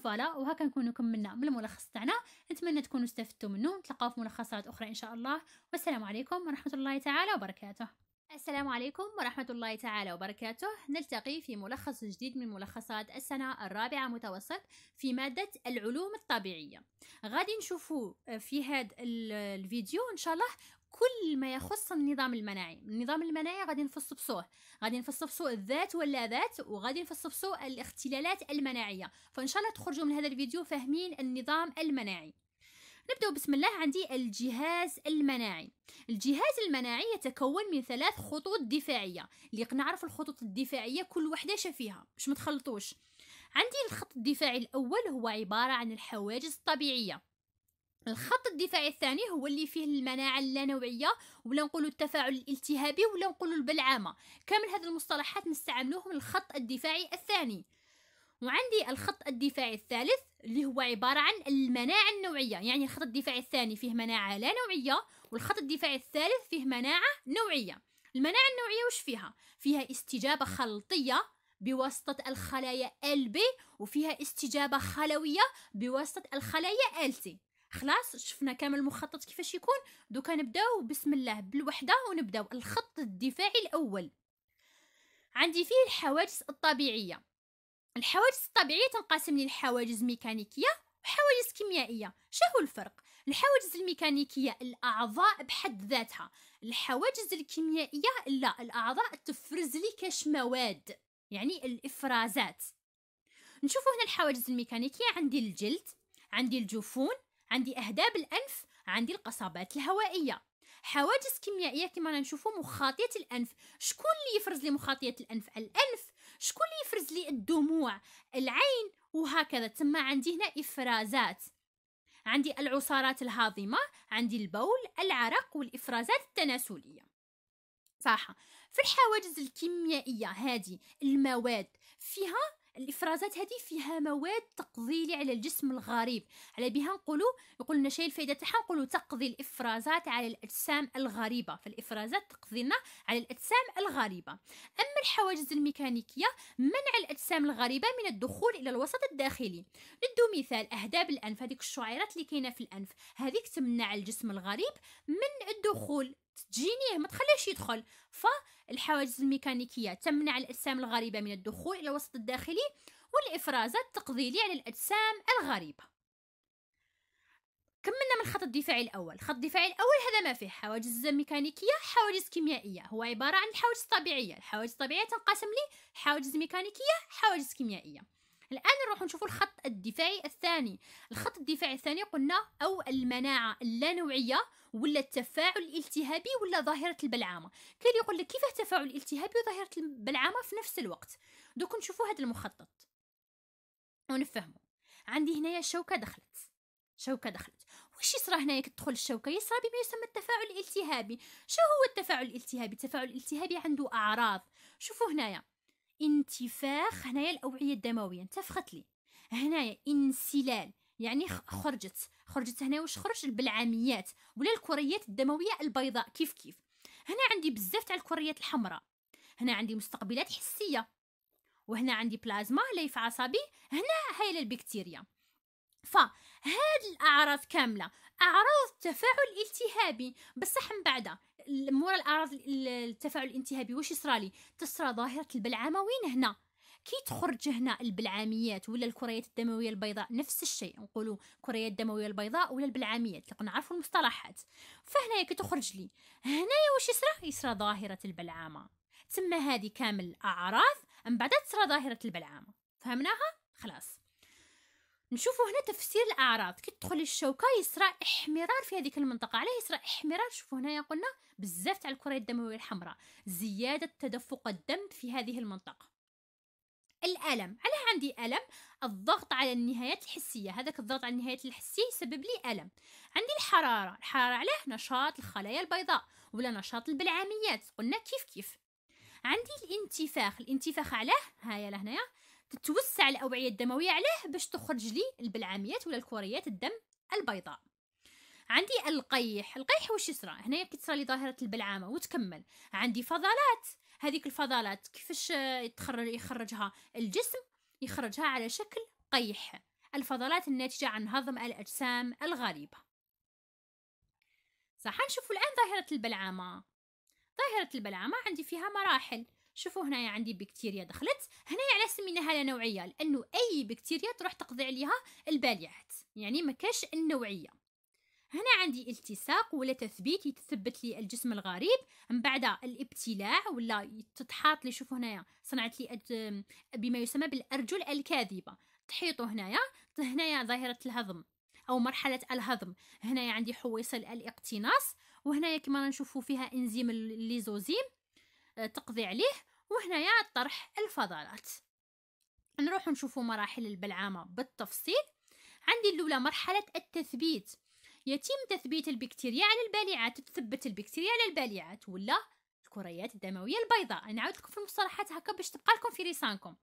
فوالا وهكا نكونو كملنا من الملخص تاعنا نتمنى تكونوا استفدتوا منه نتلقاو في ملخصات اخرى ان شاء الله والسلام عليكم ورحمه الله تعالى وبركاته السلام عليكم ورحمة الله تعالى وبركاته نلتقي في ملخص جديد من ملخصات السنة الرابعة متوسط في مادة العلوم الطبيعية غادي نشوفوا في هذا الفيديو إن شاء الله كل ما يخص النظام المناعي النظام المناعي غادي نفصفصوه غادي نفصفصو الذات واللاذات وغادي نفصفصو الاختلالات المناعيه فان شاء الله تخرجوا من هذا الفيديو فاهمين النظام المناعي نبدأ بسم الله عندي الجهاز المناعي الجهاز المناعي يتكون من ثلاث خطوط دفاعية اللي نعرف الخطوط الدفاعية كل وحدة شفيها باش متخلطوش عندي الخط الدفاعي الأول هو عبارة عن الحواجز الطبيعية الخط الدفاعي الثاني هو اللي فيه المناعة اللانوعية ولا نقول التفاعل الالتهابي ولا نقول البلعامة كامل هذه المصطلحات نستعملوهم الخط الدفاعي الثاني وعندي الخط الدفاعي الثالث اللي هو عبارة عن المناعة النوعية يعني الخط الدفاعي الثاني فيه مناعة لا نوعية والخط الدفاعي الثالث فيه مناعة نوعية المناعة النوعية وش فيها؟ فيها استجابة خلطية بواسطة الخلايا LB وفيها استجابة خلوية بواسطة الخلايا LT خلاص شفنا كامل المخطط كيفاش يكون دوكا نبداو بسم الله بالوحده ونبداو الخط الدفاعي الاول عندي فيه الحواجز الطبيعيه الحواجز الطبيعيه تنقسم للحواجز ميكانيكيه وحواجز كيميائيه شنو الفرق الحواجز الميكانيكيه الاعضاء بحد ذاتها الحواجز الكيميائيه لا الاعضاء تفرز لي كاش مواد يعني الافرازات نشوفوا هنا الحواجز الميكانيكيه عندي الجلد عندي الجفون عندي أهداب الأنف عندي القصبات الهوائية حواجز كيميائيه كما نشوفوا مخاطيه الانف شكون اللي يفرز لي مخاطيه الانف الانف شكون اللي يفرز لي الدموع العين وهكذا تما عندي هنا افرازات عندي العصارات الهاضمه عندي البول العرق والافرازات التناسليه صح في الحواجز الكيميائيه هذه المواد فيها الافرازات هذه فيها مواد تقضي على الجسم الغريب على بها نقولوا يقولنا لنا شي الفائده تاعها نقولوا تقضي الافرازات على الاجسام الغريبه فالافرازات تقضي لنا على الاجسام الغريبه اما الحواجز الميكانيكيه منع الاجسام الغريبه من الدخول الى الوسط الداخلي ندو مثال اهداب الانف هذيك الشعيرات اللي كاينه في الانف هذيك تمنع الجسم الغريب من الدخول تجينيه ما تخليهش يدخل فالحواجز الميكانيكية تمنع الأجسام الغريبة من الدخول إلى الوسط الداخلي والإفرازات تقضي على الأجسام الغريبة كملنا من الخط الدفاعي الأول الخط الدفاعي الأول هذا ما فيه حواجز ميكانيكية حواجز كيميائية هو عبارة عن الحواجز الطبيعية الحواجز الطبيعية تنقسم لي حواجز ميكانيكية حواجز كيميائية الآن نروح نشوفوا الخط الدفاعي الثاني الخط الدفاعي الثاني قلنا أو المناعة اللانوعية ولا التفاعل الالتهابي ولا ظاهرة البلعامة كاين يقول لك كيفاه التفاعل الالتهابي وظاهرة البلعامة في نفس الوقت دوك نشوفوا هذا المخطط ونفهمه عندي هنايا شوكة دخلت شوكة دخلت واش يصرى هنايا كتدخل الشوكة يصرى بما يسمى التفاعل الالتهابي شو هو التفاعل الالتهابي التفاعل الالتهابي عنده أعراض شوفوا هنايا انتفاخ هنايا الاوعيه الدمويه انتفخت لي هنايا انسلال يعني خرجت خرجت هنا واش خرج البلعاميات ولا الكريات الدمويه البيضاء كيف كيف هنا عندي بزاف تاع الكريات الحمراء هنا عندي مستقبلات حسيه وهنا عندي بلازما ليف عصبي هنا هايله البكتيريا فهاد الاعراض كامله اعراض تفاعل التهابي بصح من بعد مورا الاعراض التفاعل الالتهابي واش يصرالي تصرى ظاهره البلعامه وين هنا كي تخرج هنا البلعاميات ولا الكريات الدمويه البيضاء نفس الشيء نقولوا كريات دمويه البيضاء ولا البلعاميات لقنا نعرفوا المصطلحات فهنايا كي تخرج لي هنايا واش يصرى يصرى ظاهره البلعامه تما هذه كامل الاعراض من بعد تصرى ظاهره البلعامه فهمناها خلاص نشوفوا هنا تفسير الاعراض كي تدخل الشوكه يصرى احمرار في هذيك المنطقه علاه يصرى احمرار شوفوا هنايا قلنا بزاف تاع الكريات الدمويه الحمراء زياده تدفق الدم في هذه المنطقه الالم علاه عندي الم الضغط على النهايات الحسيه هذاك الضغط على النهايات الحسيه يسبب لي الم عندي الحراره الحراره علاه نشاط الخلايا البيضاء ولا نشاط البلعاميات قلنا كيف كيف عندي الانتفاخ الانتفاخ علاه هيا لهنايا تتوسع الأوعية الدموية عليه باش تخرج لي البلعاميات ولا الكوريات الدم البيضاء عندي القيح القيح واش يصرى هنايا كتصرى لي ظاهره البلعامه وتكمل عندي فضلات هذيك الفضلات كيفاش يتخرج يخرجها الجسم يخرجها على شكل قيح الفضلات الناتجة عن هضم الأجسام الغريبة صح نشوفوا الآن ظاهرة البلعامة ظاهرة البلعامة عندي فيها مراحل شوفوا هنايا عندي بكتيريا دخلت هنايا علاش سميناها لا نوعيه لانه اي بكتيريا تروح تقضي عليها الباليات يعني ما كاش النوعيه هنا عندي التصاق ولا تثبيت يتثبت لي الجسم الغريب من بعد الابتلاع ولا تتحاط لي شوفوا هنايا صنعت لي بما يسمى بالارجل الكاذبه تحيطوا هنايا هنايا ظاهره الهضم او مرحله الهضم هنايا عندي حويصل الاقتناص وهنايا كما نشوفوا فيها انزيم الليزوزيم آه، تقضي عليه وهنايا طرح الفضلات نروح نشوف مراحل البلعامة بالتفصيل عندي الأولى مرحلة التثبيت يتم تثبيت البكتيريا على البالعات تثبت البكتيريا على البالعات ولا الكريات الدموية البيضاء أنا نعاود لكم في المصطلحات هكا باش تبقى لكم في لسانكم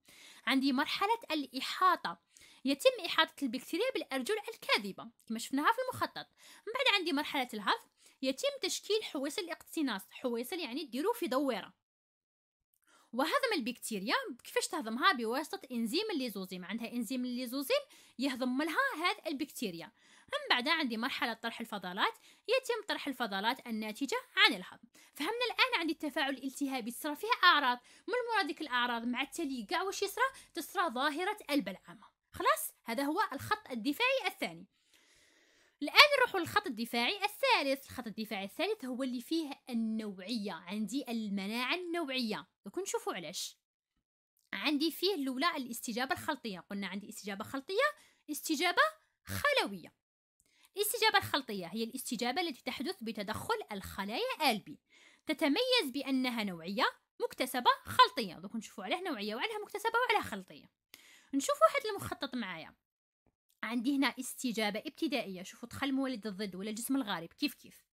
عندي مرحلة الإحاطة يتم إحاطة البكتيريا بالأرجل الكاذبة كما شفناها في المخطط من بعد عندي مرحلة الهضم يتم تشكيل حويصل الاقتناص حويصل يعني ديرو في دويرة وهضم البكتيريا كيفاش تهضمها بواسطه انزيم الليزوزيم عندها انزيم الليزوزيم يهضم لها هذه البكتيريا من بعد عندي مرحله طرح الفضلات يتم طرح الفضلات الناتجه عن الهضم فهمنا الان عندي التفاعل الالتهابي تصرى فيه اعراض من المرة ديك الاعراض مع التالي كاع واش يصرى تصرى ظاهره البلعمه خلاص هذا هو الخط الدفاعي الثاني الآن نروح للخط الدفاعي الثالث الخط الدفاعي الثالث هو اللي فيه النوعية عندي المناعة النوعية دوك نشوفوا علاش عندي فيه الأولى الاستجابة الخلطية قلنا عندي استجابة خلطية استجابة خلوية الاستجابة الخلطية هي الاستجابة التي تحدث بتدخل الخلايا آلبي تتميز بأنها نوعية مكتسبة خلطية دوك نشوفوا عليها نوعية وعليها مكتسبة وعليها خلطية نشوفوا واحد المخطط معايا عندي هنا استجابة ابتدائية شوفوا دخل مولد الضد ولا الجسم الغارب كيف كيف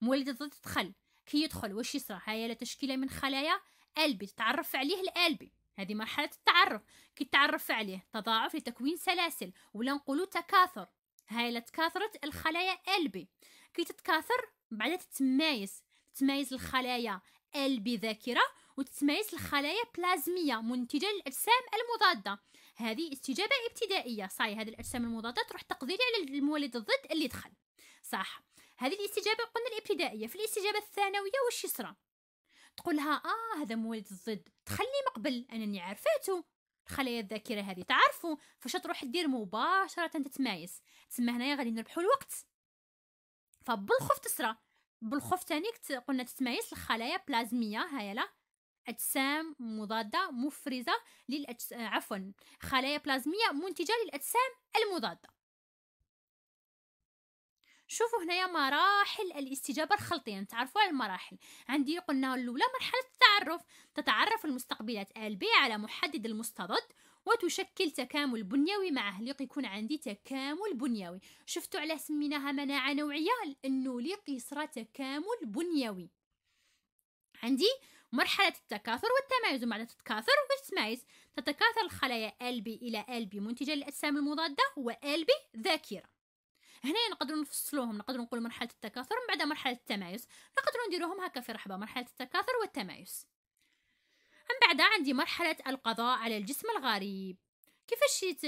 مولد الضد دخل كي يدخل واش يصرى هاي تشكيلة من خلايا قلبي تتعرف عليه القلبي هذه مرحلة التعرف كي تتعرف عليه تضاعف لتكوين سلاسل ولا نقولوا تكاثر هاي تكاثرت الخلايا قلبي كي تتكاثر بعدها تتمايز تتمايز الخلايا قلبي ذاكرة وتتمايز الخلايا بلازمية منتجة للأجسام المضادة هذه استجابة ابتدائية صاي هذه الأجسام المضادة تروح تقضي على المولد الضد اللي دخل صح هذه الاستجابة قلنا الابتدائية في الاستجابة الثانوية وش يصرى تقولها آه هذا مولد الضد تخلي مقبل أنني عرفته الخلايا الذاكرة هذه تعرفوا فاش تروح دير مباشرة تتمايز تسمى هنايا غادي نربحوا الوقت فبالخوف تسرى بالخوف تانيك قلنا تتمايز الخلايا بلازمية هايلة أجسام مضادة مفرزة للأجس... آه، عفوا خلايا بلازمية منتجة للأجسام المضادة شوفوا هنايا مراحل الاستجابة الخلطية نتعرفوا على المراحل عندي قلنا الأولى مرحلة التعرف تتعرف المستقبلات ال بي على محدد المستضد وتشكل تكامل بنيوي معه ليق يكون عندي تكامل بنيوي شفتوا على سميناها مناعة نوعية لأنه ليق يصرى تكامل بنيوي عندي مرحلة التكاثر والتمايز بعد تتكاثر وتتمايز تتكاثر الخلايا البي إلى البي منتجة للأجسام المضادة والبي ذاكرة هنا نقدروا نفصلوهم نقدروا نقول مرحلة التكاثر من بعد مرحلة التمايز نقدروا نديروهم هكا في رحبة مرحلة التكاثر والتمايز من بعد عندي مرحلة القضاء على الجسم الغريب كيفاش يت...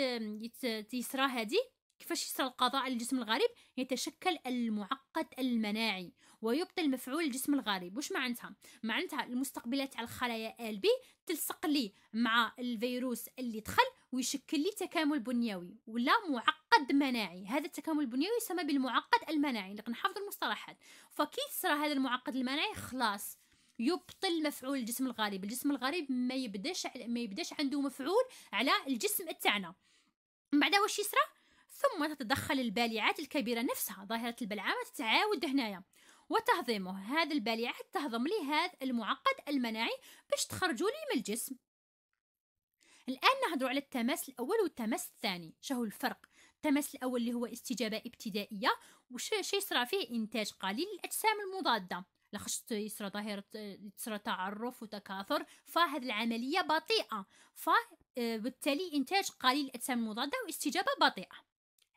يت... يسرى هذه كيفاش يصير القضاء على الجسم الغريب يتشكل المعقد المناعي ويبطل مفعول الجسم الغريب واش معناتها معناتها المستقبلات على الخلايا بي تلصق لي مع الفيروس اللي دخل ويشكل لي تكامل بنيوي ولا معقد مناعي هذا التكامل البنيوي يسمى بالمعقد المناعي لكن نحافظ المصطلحات فكي تصرى هذا المعقد المناعي خلاص يبطل مفعول الجسم الغريب الجسم الغريب ما يبداش ما يبداش عنده مفعول على الجسم تاعنا من بعد واش يصرى ثم تتدخل البالعات الكبيرة نفسها ظاهرة البلعمة تتعاود هنايا وتهضمه هذا البالعات تهضم لي هذا المعقد المناعي باش تخرجوا لي من الجسم الآن نهضروا على التماس الأول والتماس الثاني شهو الفرق التماس الأول اللي هو استجابة ابتدائية وشي يصرى فيه إنتاج قليل للأجسام المضادة لخش يصرى ظاهرة يصرى تعرف وتكاثر فهذه العملية بطيئة فبالتالي آه، إنتاج قليل الأجسام المضادة واستجابة بطيئة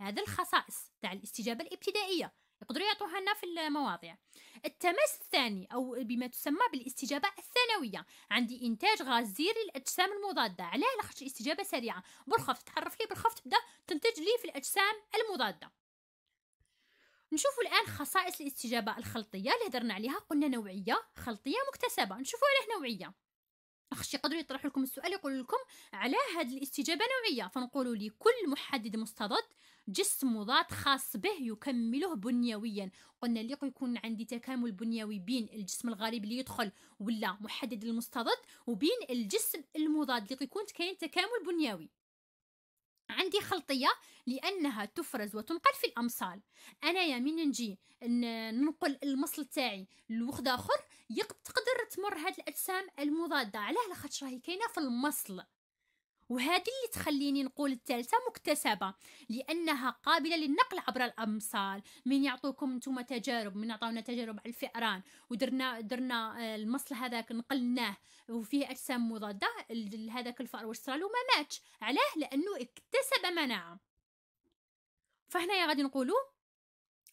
هذا الخصائص تاع الاستجابة الابتدائية يقدروا يعطوها لنا في المواضيع التماس الثاني أو بما تسمى بالاستجابة الثانوية عندي إنتاج غازير للأجسام المضادة علاه لخش استجابة سريعة بالخف تحرف لي بالخف تبدأ تنتج لي في الأجسام المضادة نشوف الآن خصائص الاستجابة الخلطية اللي هدرنا عليها قلنا نوعية خلطية مكتسبة نشوفوا عليه نوعية اخشى يقدروا يطرحوا لكم السؤال يقول لكم على هذه الاستجابه نوعيه فنقولوا لكل محدد مستضد جسم مضاد خاص به يكمله بنيويا قلنا اللي يكون عندي تكامل بنيوي بين الجسم الغريب اللي يدخل ولا محدد المستضد وبين الجسم المضاد اللي يكون كاين تكامل بنيوي عندي خلطية لأنها تفرز وتنقل في الأمصال أنا يا من نجي ننقل المصل تاعي لوخد آخر تقدر تمر هاد الأجسام المضادة علاه لاخاطش راهي كاينة في المصل وهذه اللي تخليني نقول الثالثة مكتسبة لأنها قابلة للنقل عبر الامصال من يعطوكم نتوما تجارب من عطاونا تجارب على الفئران ودرنا درنا آه، المصل هذاك نقلناه وفيه أجسام مضادة هذاك الفأر واش صرالو ما ماتش علاه لأنه اكتسب مناعة فهنايا غادي نقولوا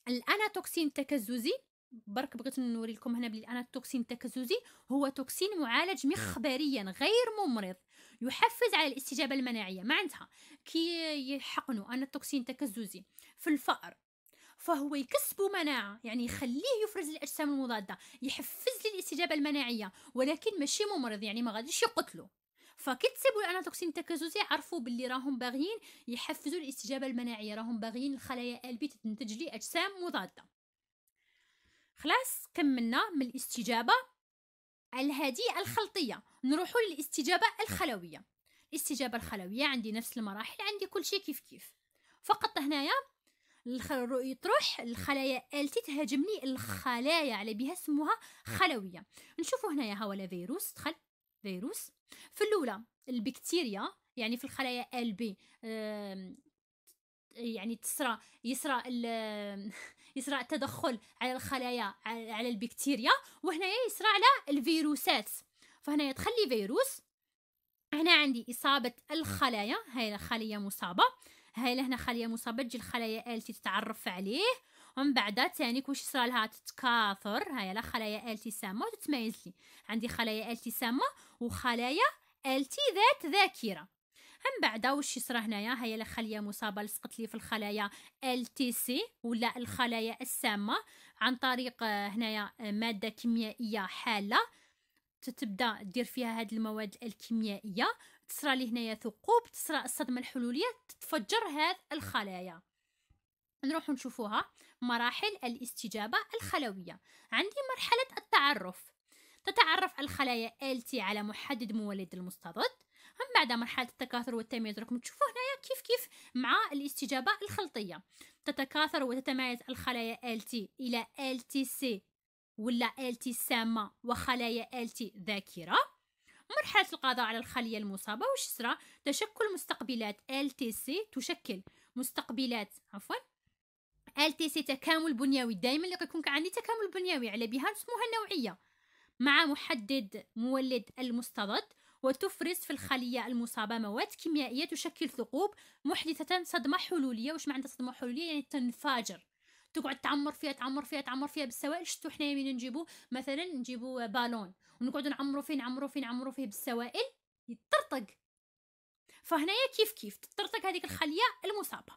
الاناتوكسين التكززي برك بغيت نوري لكم هنا بلي الاناتوكسين التكززي هو توكسين معالج مخبريا غير ممرض يحفز على الاستجابة المناعية معناتها كي يحقنوا أن التوكسين تكزوزي في الفأر فهو يكسب مناعة يعني يخليه يفرز الأجسام المضادة يحفز لي الاستجابة المناعية ولكن ماشي ممرض يعني ما غاديش يقتله فكي تصيبوا الاناتوكسين التكازوزي عرفوا باللي راهم باغيين يحفزوا الاستجابة المناعية راهم باغيين الخلايا قلبي تنتج لي أجسام مضادة خلاص كملنا من الاستجابة الهديه الخلطية نروحوا للاستجابة نعم. الخلوية الاستجابة نعم. الخلوية عندي نفس المراحل عندي كل شيء كيف كيف فقط هنايا تروح الخلايا التي تهاجمني نعم. الخلايا على بها اسمها خلوية نشوفوا هنايا ها ولا فيروس دخل فيروس في الاولى البكتيريا يعني في الخلايا ال بي يعني تسرى يسرى يصرع تدخل على الخلايا على البكتيريا وهنا يصرع على الفيروسات فهنا يتخلي فيروس هنا عندي إصابة الخلايا هاي الخلية مصابة هاي لهنا خلية مصابة تجي الخلايا التي تتعرف عليه ومن بعد تاني واش صرا لها تتكاثر هاي لا خلايا سامه وتتميز لي عندي خلايا سامه وخلايا التي ذات ذاكرة من بعد واش يصرى هنايا هي خليه مصابه لصقت لي في الخلايا ال تي سي ولا الخلايا السامه عن طريق آه، هنايا آه، ماده كيميائيه حاله تبدا دير فيها هاد المواد الكيميائيه تصرى لي هنايا ثقوب تصرى الصدمه الحلوليه تتفجر هاد الخلايا نروح نشوفوها مراحل الاستجابة الخلوية عندي مرحلة التعرف تتعرف الخلايا تي على محدد مولد المستضد من بعد مرحله التكاثر والتمييز راكم تشوفوا هنايا كيف كيف مع الاستجابه الخلطيه تتكاثر وتتميز الخلايا تي الى تي سي ولا تي سامه وخلايا تي ذاكره مرحله القضاء على الخليه المصابه وش صرا تشكل مستقبلات تي سي تشكل مستقبلات عفوا تي سي تكامل بنيوي دائما اللي كيكون عندي تكامل بنيوي على بها نسموها النوعيه مع محدد مولد المستضد وتفرز في الخلية المصابة مواد كيميائية تشكل ثقوب محدثة صدمة حلولية واش معناتها صدمة حلولية يعني تنفجر تقعد تعمر فيها تعمر فيها تعمر فيها بالسوائل شتو حنايا من نجيبو مثلا نجيبو بالون ونقعدو نعمرو فيه نعمرو فيه نعمرو فيه بالسوائل يطرطق فهنايا كيف كيف تطرطق هذيك الخلية المصابة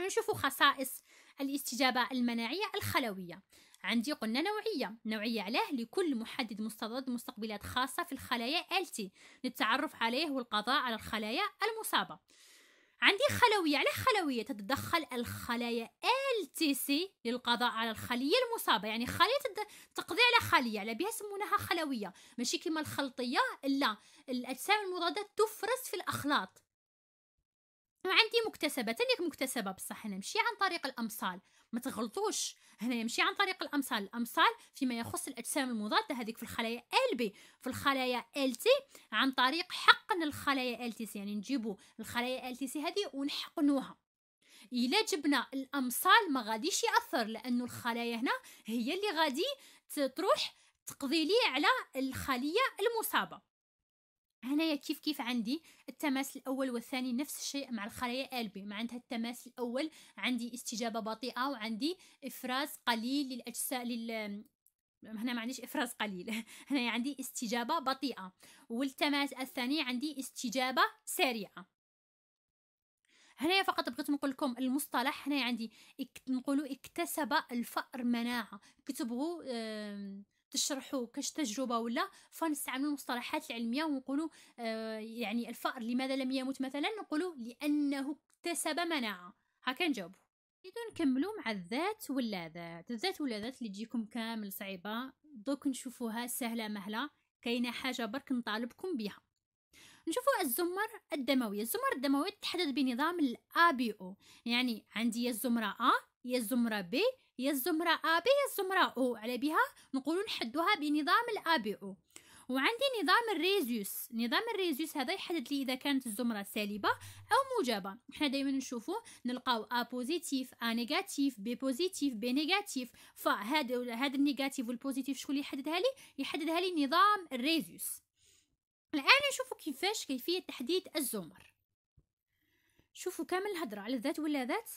نشوفوا خصائص الاستجابة المناعية الخلوية عندي قلنا نوعية نوعية علاه لكل محدد مستضد مستقبلات خاصة في الخلايا التي للتعرف عليه والقضاء على الخلايا المصابة عندي خلوية على خلوية تتدخل الخلايا سي للقضاء على الخلية المصابة يعني خلية تقضي على خلية على بها يسمونها خلوية ماشي كيما الخلطية لا الأجسام المضادة تفرز في الأخلاط وعندي مكتسبة تانيك مكتسبة بصح أنا ماشي عن طريق الأمصال ما تغلطوش هنا ماشي عن طريق الامصال الامصال فيما يخص الاجسام المضاده هذيك في الخلايا ال بي في الخلايا ال تي عن طريق حقن الخلايا ال تي سي يعني نجيبوا الخلايا ال تي سي هذه ونحقنوها الا جبنا الامصال ما غاديش ياثر لانه الخلايا هنا هي اللي غادي تروح تقضي لي على الخليه المصابه هنايا كيف كيف عندي التماس الاول والثاني نفس الشيء مع الخلايا البي مع التماس الاول عندي استجابه بطيئه وعندي افراز قليل للاجساء لل هنا ما عنديش افراز قليل هنا عندي استجابه بطيئه والتماس الثاني عندي استجابه سريعه هنايا فقط بغيت نقول لكم المصطلح هنا عندي نقولوا اكتسب الفأر مناعه كتبغوا تشرحوا كاش تجربه ولا فنستعملوا المصطلحات العلميه ونقولوا آه يعني الفأر لماذا لم يموت مثلا نقولوا لانه اكتسب مناعه هاكا نجاوبوا نريدو نكملو مع الذات ذات الذات ذات اللي تجيكم كامل صعيبه دوك نشوفوها سهله مهله كاينه حاجه برك نطالبكم بها نشوفوا الزمر الدمويه الزمر الدمويه تحدد بنظام الابي او يعني عندي يا الزمره ا يا الزمره بي يا الزمرة أبي يا الزمرة أو على بها نقولو نحدوها بنظام الأبي أو وعندي نظام الريزيوس نظام الريزيوس هذا يحدد لي اذا كانت الزمره سالبه او موجبه احنا دائما نشوفوه نلقاو ا بوزيتيف ا نيجاتيف بي بوزيتيف بي نيجاتيف فهذا هذا النيجاتيف والبوزيتيف شكون اللي يحددها لي يحددها لي نظام الريزيوس الان نشوفوا كيفاش كيفيه تحديد الزمر شوفوا كامل الهضره على الذات ولا ذات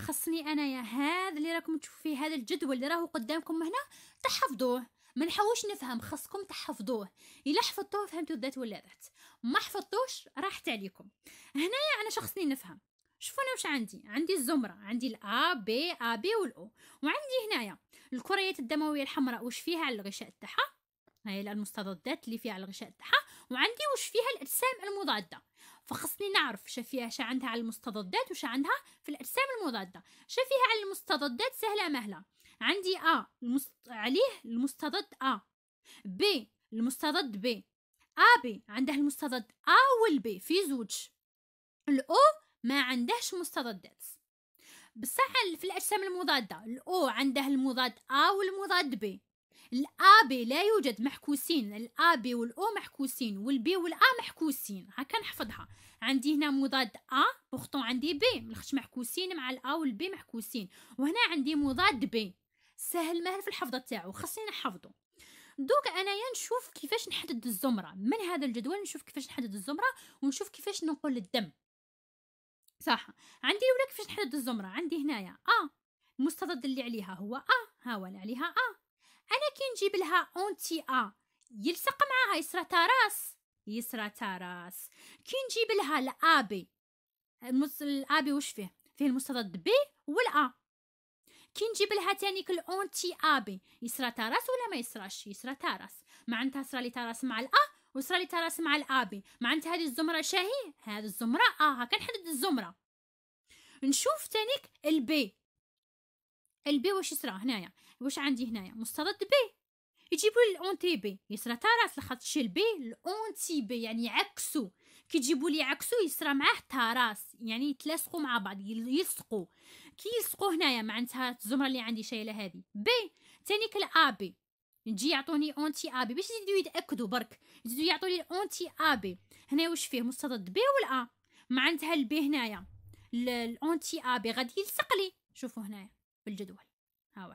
خصني انايا هذا اللي راكم تشوفوا فيه هذا الجدول اللي راهو قدامكم هنا تحفظوه ما نحاولوش نفهم خصكم تحفظوه الا حفظتوه فهمتوا ذات ولا ذات ما حفظتوش راحت عليكم هنايا انا شخصني نفهم شوفوا انا واش عندي عندي الزمره عندي الا بي ا بي والاو وعندي هنايا الكريات الدمويه الحمراء واش فيها على الغشاء تاعها هاي المستضدات اللي فيها على الغشاء تاعها وعندي واش فيها الاجسام المضاده فخصني نعرف شفيها شا عندها على المستضدات وشا عندها في الأجسام المضادة شفيها على المستضدات سهلة مهلة عندي أ المست... عليه المستضد أ ب المستضد ب أ ب عندها المستضد أ والبي في زوج الأو ما عندهش مستضدات بصح في الأجسام المضادة الأو عندها المضاد أ والمضاد بي الابي لا يوجد محكوسين الابي والاو محكوسين والبي والا محكوسين هكا نحفظها عندي هنا مضاد ا بورتون عندي بي ملخش محكوسين مع الا والبي محكوسين وهنا عندي مضاد بي سهل ماهر في الحفظه تاعو خاصني نحفظو دوك انايا نشوف كيفاش نحدد الزمره من هذا الجدول نشوف كيفاش نحدد الزمره ونشوف كيفاش نقول الدم صح عندي الاولى كيفاش نحدد الزمره عندي هنايا ا المستضد اللي عليها هو ا ها هو اللي عليها ا انا كي نجيب لها اونتي ا يلصق معاها يسرى تراس يسرى تراس كي نجيب لها الابي المس... الابي واش فيه فيه المستضد بي والا كي نجيب لها تانيك الاونتي ابي يسرى تراس ولا ما يسراش يسرى تراس معناتها صرا لي تراس مع الا وصرا لي تراس مع الابي معناتها هذه الزمره شاهي هذه الزمره آه. هكا نحدد الزمره نشوف تانيك البي البي واش يصرى هنايا واش عندي هنايا مستضد بي يجيبوا لي الاونتي بي يسرى تارات لخاطش البي الاونتي بي يعني عكسو كي تجيبوا لي عكسو يسرى معاه تاراس يعني يتلاصقوا مع بعض يلصقوا كي يلصقوا هنايا معناتها الزمره اللي عندي شايله هذه بي ثاني بي نجي يعطوني اونتي ابي باش يزيدوا يتاكدوا برك يزيدوا يعطوني الاونتي ابي هنا واش فيه مستضد بي ولا ا معناتها البي هنايا الاونتي ابي غادي يلصق لي شوفوا هنايا بالجدول ها هو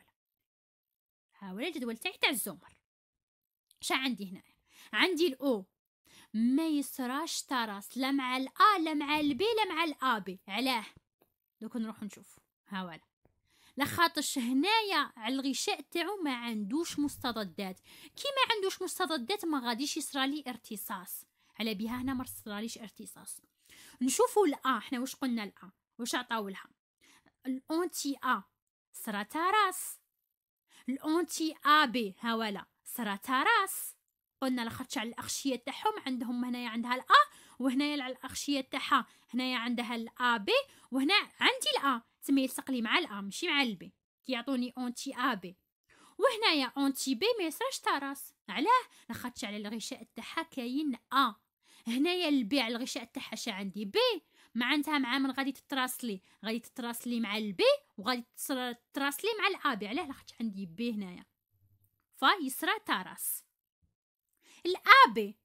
حول الجدول تاعي تاع الزمر شا عندي هنا عندي الاو ما يصراش تراس لا مع الا لا مع البي لا مع الابي علاه دوك نروح نشوف ولا لخاطش هنايا على الغشاء تاعو ما عندوش مستضدات كي ما عندوش مستضدات ما غاديش يصرالي ارتصاص على بها هنا ما صراليش ارتصاص نشوفوا الا حنا واش قلنا الا واش عطاولها الاونتي ا صرا تراس الأونتي آبي هاولا سرطة راس قلنا لخاطش على الأغشية تاعهم عندهم هنايا عندها الأ وهنايا على الأغشية تاعها هنايا عندها الآبي وهنا عندي الأ تما يلصقلي مع الأ ماشي مع البي كيعطوني أونتي آبي وهنايا أونتي بي ما يصراش تراس علاه لخاطش على الغشاء تاعها كاين أ هنايا البي على الغشاء تاعها عندي بي معناتها مع من غادي تتراسلي غادي تتراسلي مع البي وغادي تراسلي مع الابي علاه لاخت عندي بي هنايا فيسرى تراس الابي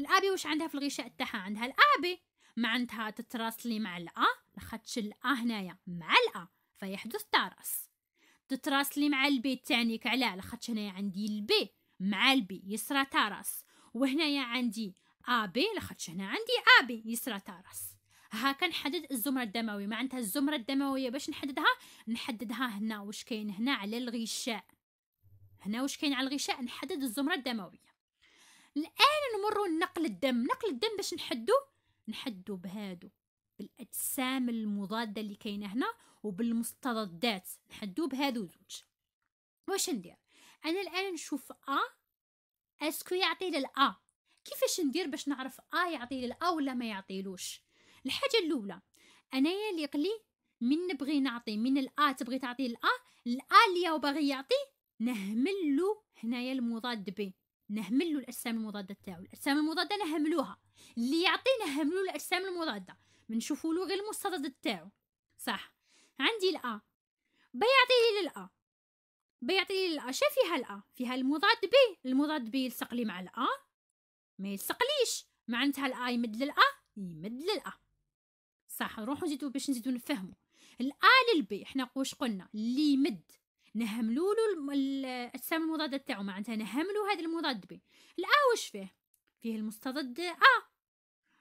الابي واش عندها في الغشاء تاعها عندها الابي معنتها تتراسلي مع الا لاخاطش الا هنايا مع الا فيحدث تراس تتراسلي مع البي تانيك علاه لاخاطش هنايا عندي البي مع البي يسرى تراس وهنايا عندي ابي لاخاطش هنا عندي ابي يسرى تراس ها نحدد الزمره الدمويه معناتها الزمرة الدموية باش نحددها نحددها هنا واش كاين هنا على الغشاء هنا واش كاين على الغشاء نحدد الزمرة الدموية الآن نمروا لنقل الدم نقل الدم باش نحدو نحدو بهادو بالاجسام المضاده اللي كاينه هنا وبالمستضدات نحدو بهادو زوج واش ندير انا الان نشوف ا اسكو يعطي للأ كيفاش ندير باش نعرف ا يعطي للأ ولا ما يعطيلوش الحاجه الاولى انايا اللي قلي من نبغي نعطي من الا تبغي تعطي الا الا اللي باغي يعطي نهمل له هنايا المضاد ب نهمل له الاجسام المضاده تاعو الاجسام المضاده نهملوها اللي يعطي نهملو الاجسام المضاده بنشوفوا له غير المستطرد تاعو صح عندي الا بيعطي لي للأ بيعطي لي للأ فيها الأ فيها المضاد بي المضاد بي يلصق لي مع الأ ما يلصقليش معناتها الأ يمد للأ يمد للأ صح نروحو نزيدو باش نزيدو نفهمو الآ للبي حنا واش قلنا اللي يمد نهملو له الاجسام المضاده تاعو معناتها نهملو هذا المضاد بي الآ واش فيه فيه المستضد آ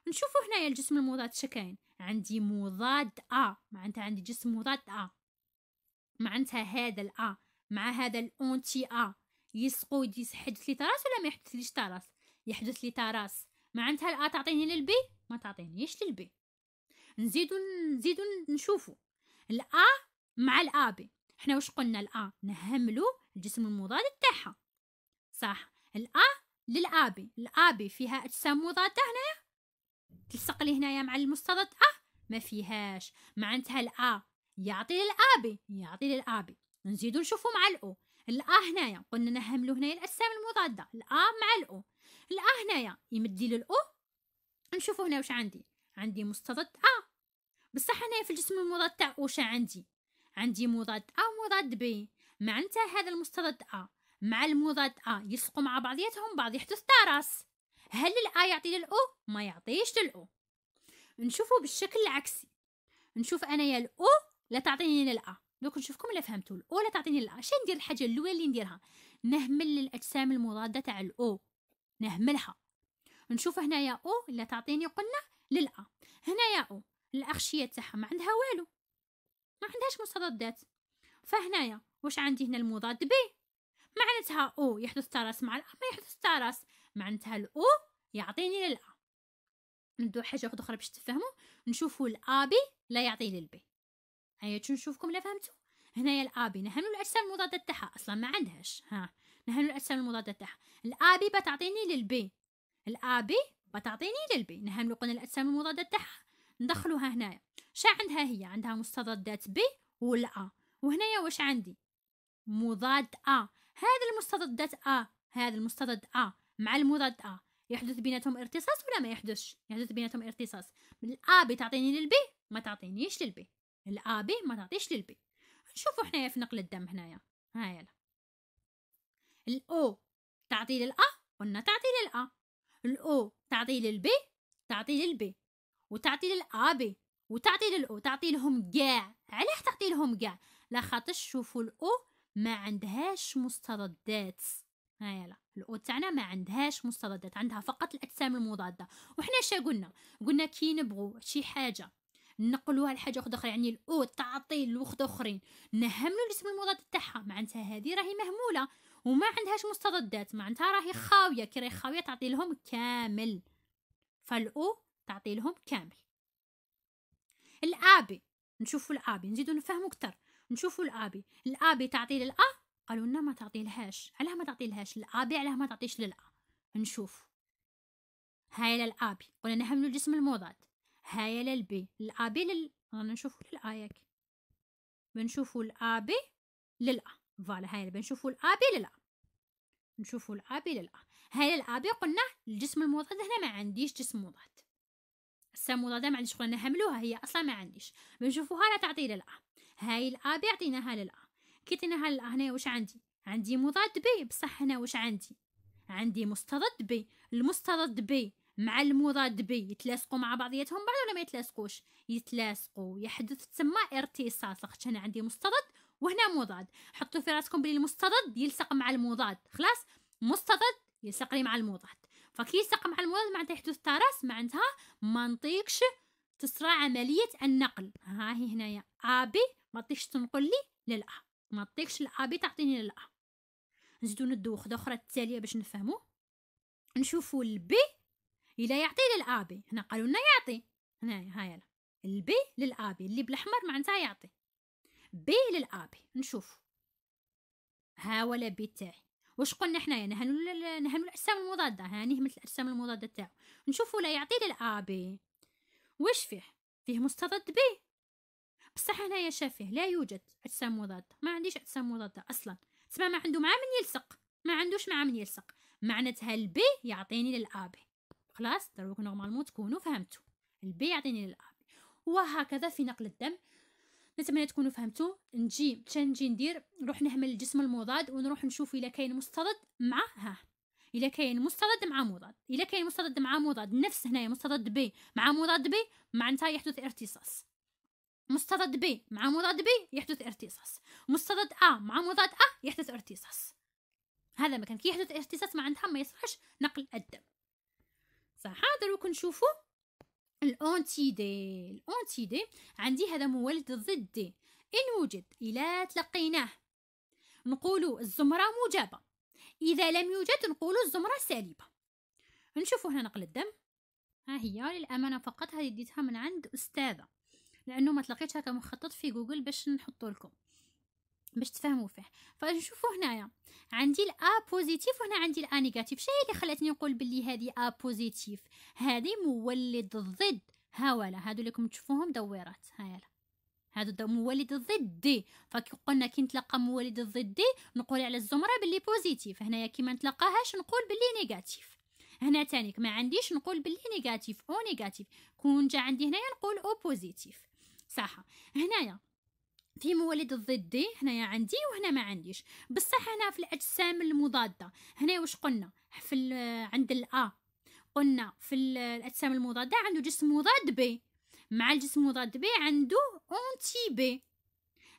نشوفو هنايا الجسم المضاد شكاين عندي مضاد آ معناتها عندي جسم مضاد آ معناتها هذا الآ مع هذا الأونتي آ يسقو يحدث لي تراس ولا ما يحدث ليش تراس يحدث لي تراس معناتها الآ تعطيني للبي ما تعطينيش للبي نزيدو نزيدو نشوفو الأ مع الأبي حنا واش قلنا الأ نهملو الجسم المضاد تاعها صح الأ للأبي الأبي فيها أجسام مضادة هنايا تلصق لي هنايا مع المستضاد أ ما فيهاش معناتها الأ يعطي للأبي يعطي للأبي نزيدو نشوفو مع الأو الأ هنايا قلنا نهملو هنايا الأجسام المضادة الأ مع الأو الأ هنايا يمدي للأو نشوفو هنا واش عندي عندي مستضد أ بصح انا في الجسم المضاد تاع اوشا عندي عندي مضاد ا ومضاد بي معناتها هذا المستضد ا مع المضاد ا يلصقوا مع بعضياتهم بعض يحدث تراس هل الا يعطي للاو ما يعطيش للاو نشوفه بالشكل العكسي نشوف انايا الاو لا تعطيني للا دوك نشوفكم الا فهمتوا الاو لا تعطيني للا شنو ندير الحاجه الاولى اللي نديرها نهمل الاجسام المضاده تاع الاو نهملها نشوف هنايا او لا تعطيني قلنا للا هنايا او الاغشيه تاعها ما عندها والو ما عندهاش مستردات فهنايا واش عندي هنا المضاد بي معناتها او يحدث تراس مع الا ما يحدث تراس معناتها الاو يعطيني للا ندو حاجه واحده اخرى باش تفهموا نشوفوا الابي لا يعطي للبي هيا نشوفكم لا فهمتوا هنايا الابي نهنوا الاجسام المضاده تاعها اصلا ما عندهاش ها نهنوا الاجسام المضاده تاعها الابي بتعطيني للبي الابي بتعطيني للبي نهنوا قلنا الاجسام المضاده تاعها ندخلوها هنايا شا عندها هي عندها مستضدات بي ا وهنايا واش عندي مضاد أ هذا المستضدات أ هذا المستضد أ مع المضاد أ يحدث بيناتهم ارتصاص ولا ما يحدثش يحدث بيناتهم ارتصاص الأ بي تعطيني للبي ما تعطينيش للبي الأ بي ما تعطيش للبي نشوفوا حنايا في نقل الدم هنايا هاي لا الأو تعطي للأ قلنا تعطي للأ الأو تعطي للبي تعطي للبي وتعطي للابي وتعطي للاو تعطي لهم كاع علاش تعطي لهم كاع لا خاطر شوفوا الاو ما عندهاش مستردات ها يلا الاو تاعنا ما عندهاش مستردات عندها فقط الاجسام المضاده وحنا شا قلنا قلنا كي نبغوا شي حاجه نقلوها لحاجه واحده اخرى يعني الاو تعطي لوحد اخرين نهملوا الاسم المضاد تاعها معناتها هذه راهي مهموله وما عندهاش مستردات معناتها راهي خاويه كي راهي خاويه تعطي لهم كامل فالاو تعطي لهم كامل الابي نشوفوا الابي نزيدو نفهمو اكثر نشوفوا الابي الابي تعطي للأ قالوا لنا ما تعطي لهاش علاه ما تعطي لهاش الابي علاه ما تعطيش للأ نشوف هاي للابي قلنا نحملو الجسم المضاد هاي للبي الابي لل رانا نشوفو للآيك بنشوفو الابي للأ فوالا هاي بنشوفو الابي للأ نشوفو الابي للأ هاي للابي قلنا الجسم المضاد هنا ما عنديش جسم مضاد السموضه ما عنديش شغل نهملوها هي اصلا ما عنديش بنشوفوها لا تعطي للا هاي الا عطيناها للا كي عطيناها للا هنا واش عندي عندي مضاد بي بصح هنا واش عندي عندي مستضد بي المستضد بي مع المضاد بي يتلاصقوا مع بعضياتهم بعض ولا ما يتلاصقوش يتلاصقوا يحدث تسمى ارتصاص لاخاطش هنا عندي مستضد وهنا مضاد حطوا في راسكم بلي المستضد يلصق مع المضاد خلاص مستضد يلصق لي مع المضاد فكيلتقى مع المولد معناتها يحدث تراس معناتها ما نطيقش تصرى عملية النقل ها هي هنايا أبي ما تطيقش تنقل لي للأ ما تطيقش الأبي تعطيني للأ نزيدو ندو وحدة أخرى التالية باش نفهمو نشوفو البي إلا يعطي للأبي هنا قالوا لنا يعطي هنايا هايلا البي للأبي اللي بالأحمر معناتها يعطي بي للأبي نشوفو ها ولا بي تاعي واش قلنا حنايا يعني نهنوا نهنوا الاجسام المضاده هانيه مثل الاجسام المضاده تاعو نشوفوا لا يعطي لي بي واش فيه فيه مستضد بي بصح هنايا شافيه لا يوجد اجسام مضاده ما عنديش اجسام مضاده اصلا تسمى ما عنده مع من يلصق ما عندوش مع من يلصق معناتها البي يعطيني للابي خلاص دروك نورمالمون تكونوا فهمتوا البي يعطيني للابي وهكذا في نقل الدم نتمنى تكونوا فهمتوا نجي تنجي ندير نروح نهمل الجسم المضاد ونروح نشوف الا كاين مستضد مع ها الا كاين مستضد مع مضاد الا كاين مستضد مع مضاد نفس هنايا مستضد بي مع مضاد بي معناتها يحدث ارتصاص مستضد بي مع مضاد بي يحدث ارتصاص مستضد ا مع مضاد ا يحدث ارتصاص هذا ما كان كيحدث ارتصاص معناتها ما يصحش نقل الدم صح دروك نشوفوا الأونتيدي دي دي عندي هذا مولد ضد دي إن وجد إلا تلقيناه نقول الزمرة موجبة إذا لم يوجد نقول الزمرة سالبة نشوفوا هنا نقل الدم ها هي للأمانة فقط هذه ديتها من عند أستاذة لأنه ما تلقيتش هكا مخطط في جوجل باش نحطه لكم باش تفهموا فيه فنشوفوا هنايا عندي الأ بوزيتيف وهنا عندي الأ نيجاتيف شنو هي اللي خلاتني نقول باللي هذه أ بوزيتيف هذه مولد ضد هاولا هادو لكم تشوفوهم دويرات يلا هادو مولد ضدي فكي قلنا كي نتلقى مولد ضدي نقول على الزمره باللي بوزيتيف هنايا كي ما نتلقاهاش نقول باللي نيجاتيف هنا تانيك ما عنديش نقول باللي نيجاتيف او نيجاتيف كون جا عندي هنايا نقول او بوزيتيف صح هنايا في موالد الضدي هنايا عندي وهنا ما عنديش بصح هنا في الاجسام المضاده هنا واش قلنا في عند الا قلنا في الاجسام المضاده عنده جسم مضاد بي مع الجسم مضاد بي عنده اونتي بي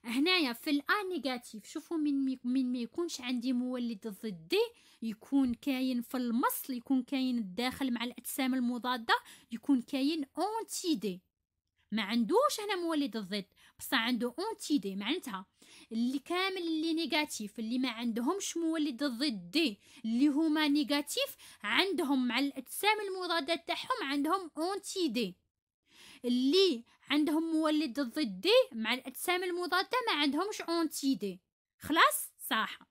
هنايا في الا نيجاتيف شوفوا من من ما يكونش عندي مولد ضدي يكون كاين في المصل يكون كاين الداخل مع الاجسام المضاده يكون كاين اونتي دي ما عندوش هنا مولد الضد ناقصه عنده دي معناتها اللي كامل اللي نيجاتيف اللي ما عندهمش مولد ضدي اللي هما نيجاتيف عندهم مع الاجسام المضاده تاعهم عندهم دي اللي عندهم مولد ضدي مع الاجسام المضاده ما عندهمش دي خلاص صح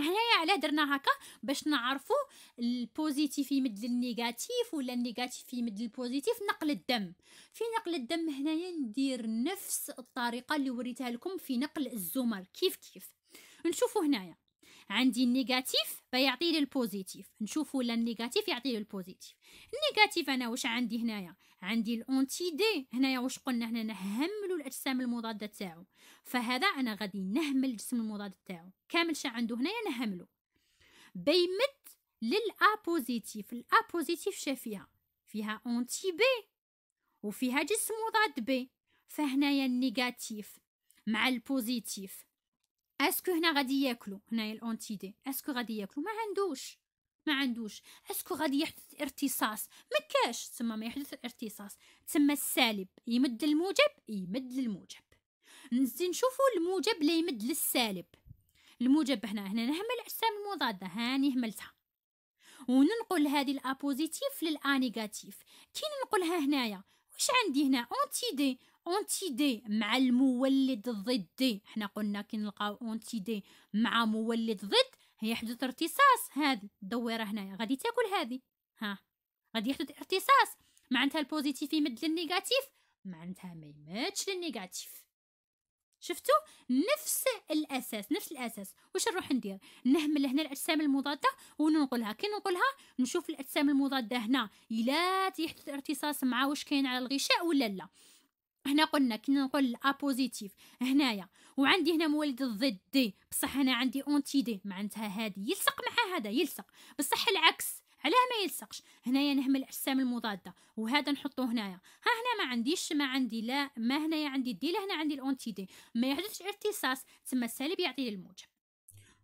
هنايا علاه درنا هكا باش نعرفوا البوزيتيف يمد للنيجاتيف ولا النيجاتيف يمد للبوزيتيف نقل الدم في نقل الدم هنايا ندير نفس الطريقه اللي وريتها لكم في نقل الزمر كيف كيف نشوفوا هنايا عندي النيجاتيف فيعطي لي البوزيتيف نشوفوا لا النيجاتيف يعطي لي البوزيتيف النيجاتيف انا واش عندي هنايا عندي الانتي دي هنايا واش قلنا هنا نهم الاجسام المضاده تاعو فهذا انا غادي نهمل الجسم المضاد تاعو كامل شي عنده هنايا نهمله بيمت للأ بوزيتيف الأ بوزيتيف شا فيها فيها اونتي بي وفيها جسم مضاد بي فهنايا النيجاتيف مع البوزيتيف اسكو هنا غادي ياكلو هنايا الانتي دي اسكو غادي ياكلو ما عندوش ما عندوش اسكو غادي يحدث ارتصاص ما كاش تما ما يحدث الارتصاص تما السالب يمد الموجب يمد الموجب نزيد نشوفوا الموجب لا يمد للسالب الموجب هنا هنا نهمل الاجسام المضاده هاني هملتها وننقل هذه الابوزيتيف للانيغاتيف كي ننقلها هنايا واش عندي هنا اونتي دي اونتي دي مع المولد ضد دي حنا قلنا كي نلقاو اونتي دي مع مولد ضد يحدث ارتصاص هذه الدويرة هنايا غادي تاكل هذه ها غادي يحدث ارتصاص معناتها البوزيتيف يمد للنيجاتيف معناتها ما يمدش للنيجاتيف شفتوا نفس الاساس نفس الاساس واش نروح ندير نهمل هنا الاجسام المضاده وننقلها كي ننقلها نشوف الاجسام المضاده هنا الا تيحدث ارتصاص مع واش كاين على الغشاء ولا لا هنا قلنا كي نقول ا بوزيتيف هنايا وعندي هنا مولد الضد دي بصح انا عندي اونتي دي معناتها هادي يلصق مع هذا يلصق بصح العكس علاه ما يلصقش هنايا نهمل الاجسام المضاده وهذا نحطه هنايا ها هنا ما عنديش ما عندي لا ما هنايا عندي دي لا هنا عندي الاونتي دي ما يحدثش ارتصاص تما السالب يعطي للموجب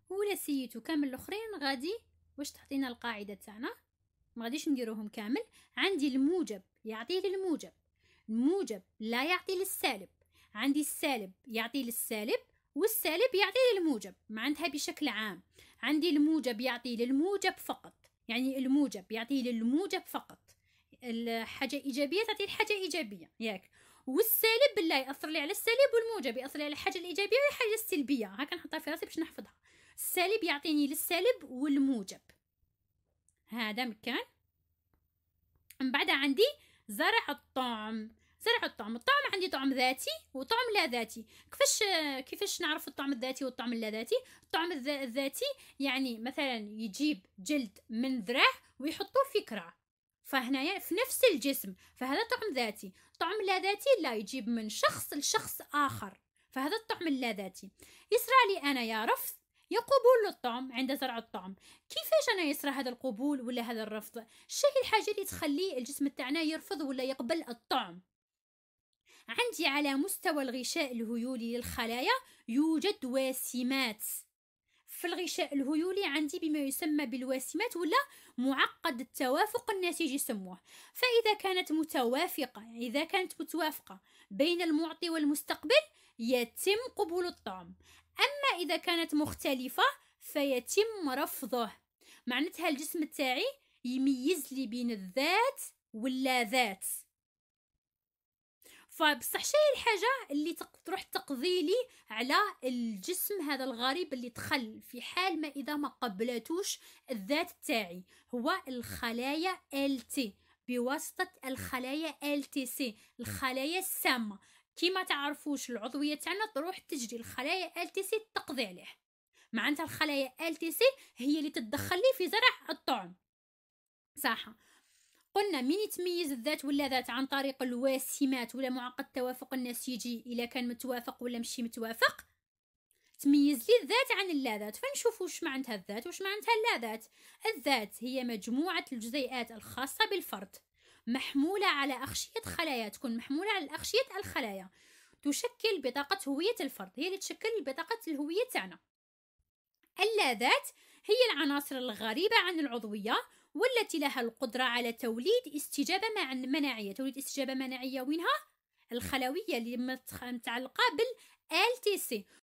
ولا سيتو كامل الاخرين غادي واش تعطينا القاعده تاعنا ما غاديش نديروهم كامل عندي الموجب يعطي للموجب الموجب لا يعطي للسالب عندي السالب يعطي للسالب والسالب يعطي للموجب معناتها بشكل عام عندي الموجب يعطي للموجب فقط يعني الموجب يعطي للموجب فقط الحاجة إيجابية تعطي الحاجة إيجابية ياك والسالب بالله يأثر لي على السالب والموجب يأثر لي على الحاجة الإيجابية والحاجة السلبية هاكا نحطها في راسي باش نحفظها السالب يعطيني للسالب والموجب هذا مكان من بعد عندي زرع الطعم زرع الطعم الطعم عندي طعم ذاتي وطعم لا ذاتي كيفاش كيفاش نعرف الطعم الذاتي والطعم اللا ذاتي الطعم الذاتي يعني مثلا يجيب جلد من ذراع ويحطوه في كرع فهنايا في نفس الجسم فهذا طعم ذاتي طعم لا ذاتي لا يجيب من شخص لشخص آخر فهذا الطعم اللا ذاتي يسرى لي أنا يا رفض يا قبول للطعم عند زرع الطعم كيفاش انا يصرى هذا القبول ولا هذا الرفض هي الحاجه اللي تخلي الجسم تاعنا يرفض ولا يقبل الطعم عندي على مستوى الغشاء الهيولي للخلايا يوجد واسمات في الغشاء الهيولي عندي بما يسمى بالواسمات ولا معقد التوافق الناتج يسموه فإذا كانت متوافقة إذا كانت متوافقة بين المعطي والمستقبل يتم قبول الطعم أما إذا كانت مختلفة فيتم رفضه معناتها الجسم التاعي يميز لي بين الذات واللا ذات فبصح شي الحاجه اللي تروح تقضي لي على الجسم هذا الغريب اللي دخل في حال ما اذا ما قبلتوش الذات تاعي هو الخلايا ال تي بواسطه الخلايا ال تي سي الخلايا السامه كي ما تعرفوش العضويه تاعنا تروح تجري الخلايا ال تي سي تقضي عليه معناتها الخلايا ال تي سي هي اللي تتدخل لي في زرع الطعم صح قلنا من يتميز الذات ولا ذات عن طريق الواسمات ولا معقد التوافق النسيجي إلا كان متوافق ولا مشي متوافق تميز لي الذات عن اللاذات فنشوف واش معناتها الذات واش معناتها اللاذات الذات هي مجموعة الجزيئات الخاصة بالفرد محمولة على أخشية خلايا تكون محمولة على أخشية الخلايا تشكل بطاقة هوية الفرد هي اللي تشكل بطاقة الهوية تاعنا اللاذات هي العناصر الغريبة عن العضوية والتي لها القدرة على توليد استجابة مناعية توليد استجابة مناعية وينها؟ الخلوية اللي متعلقة بال LTC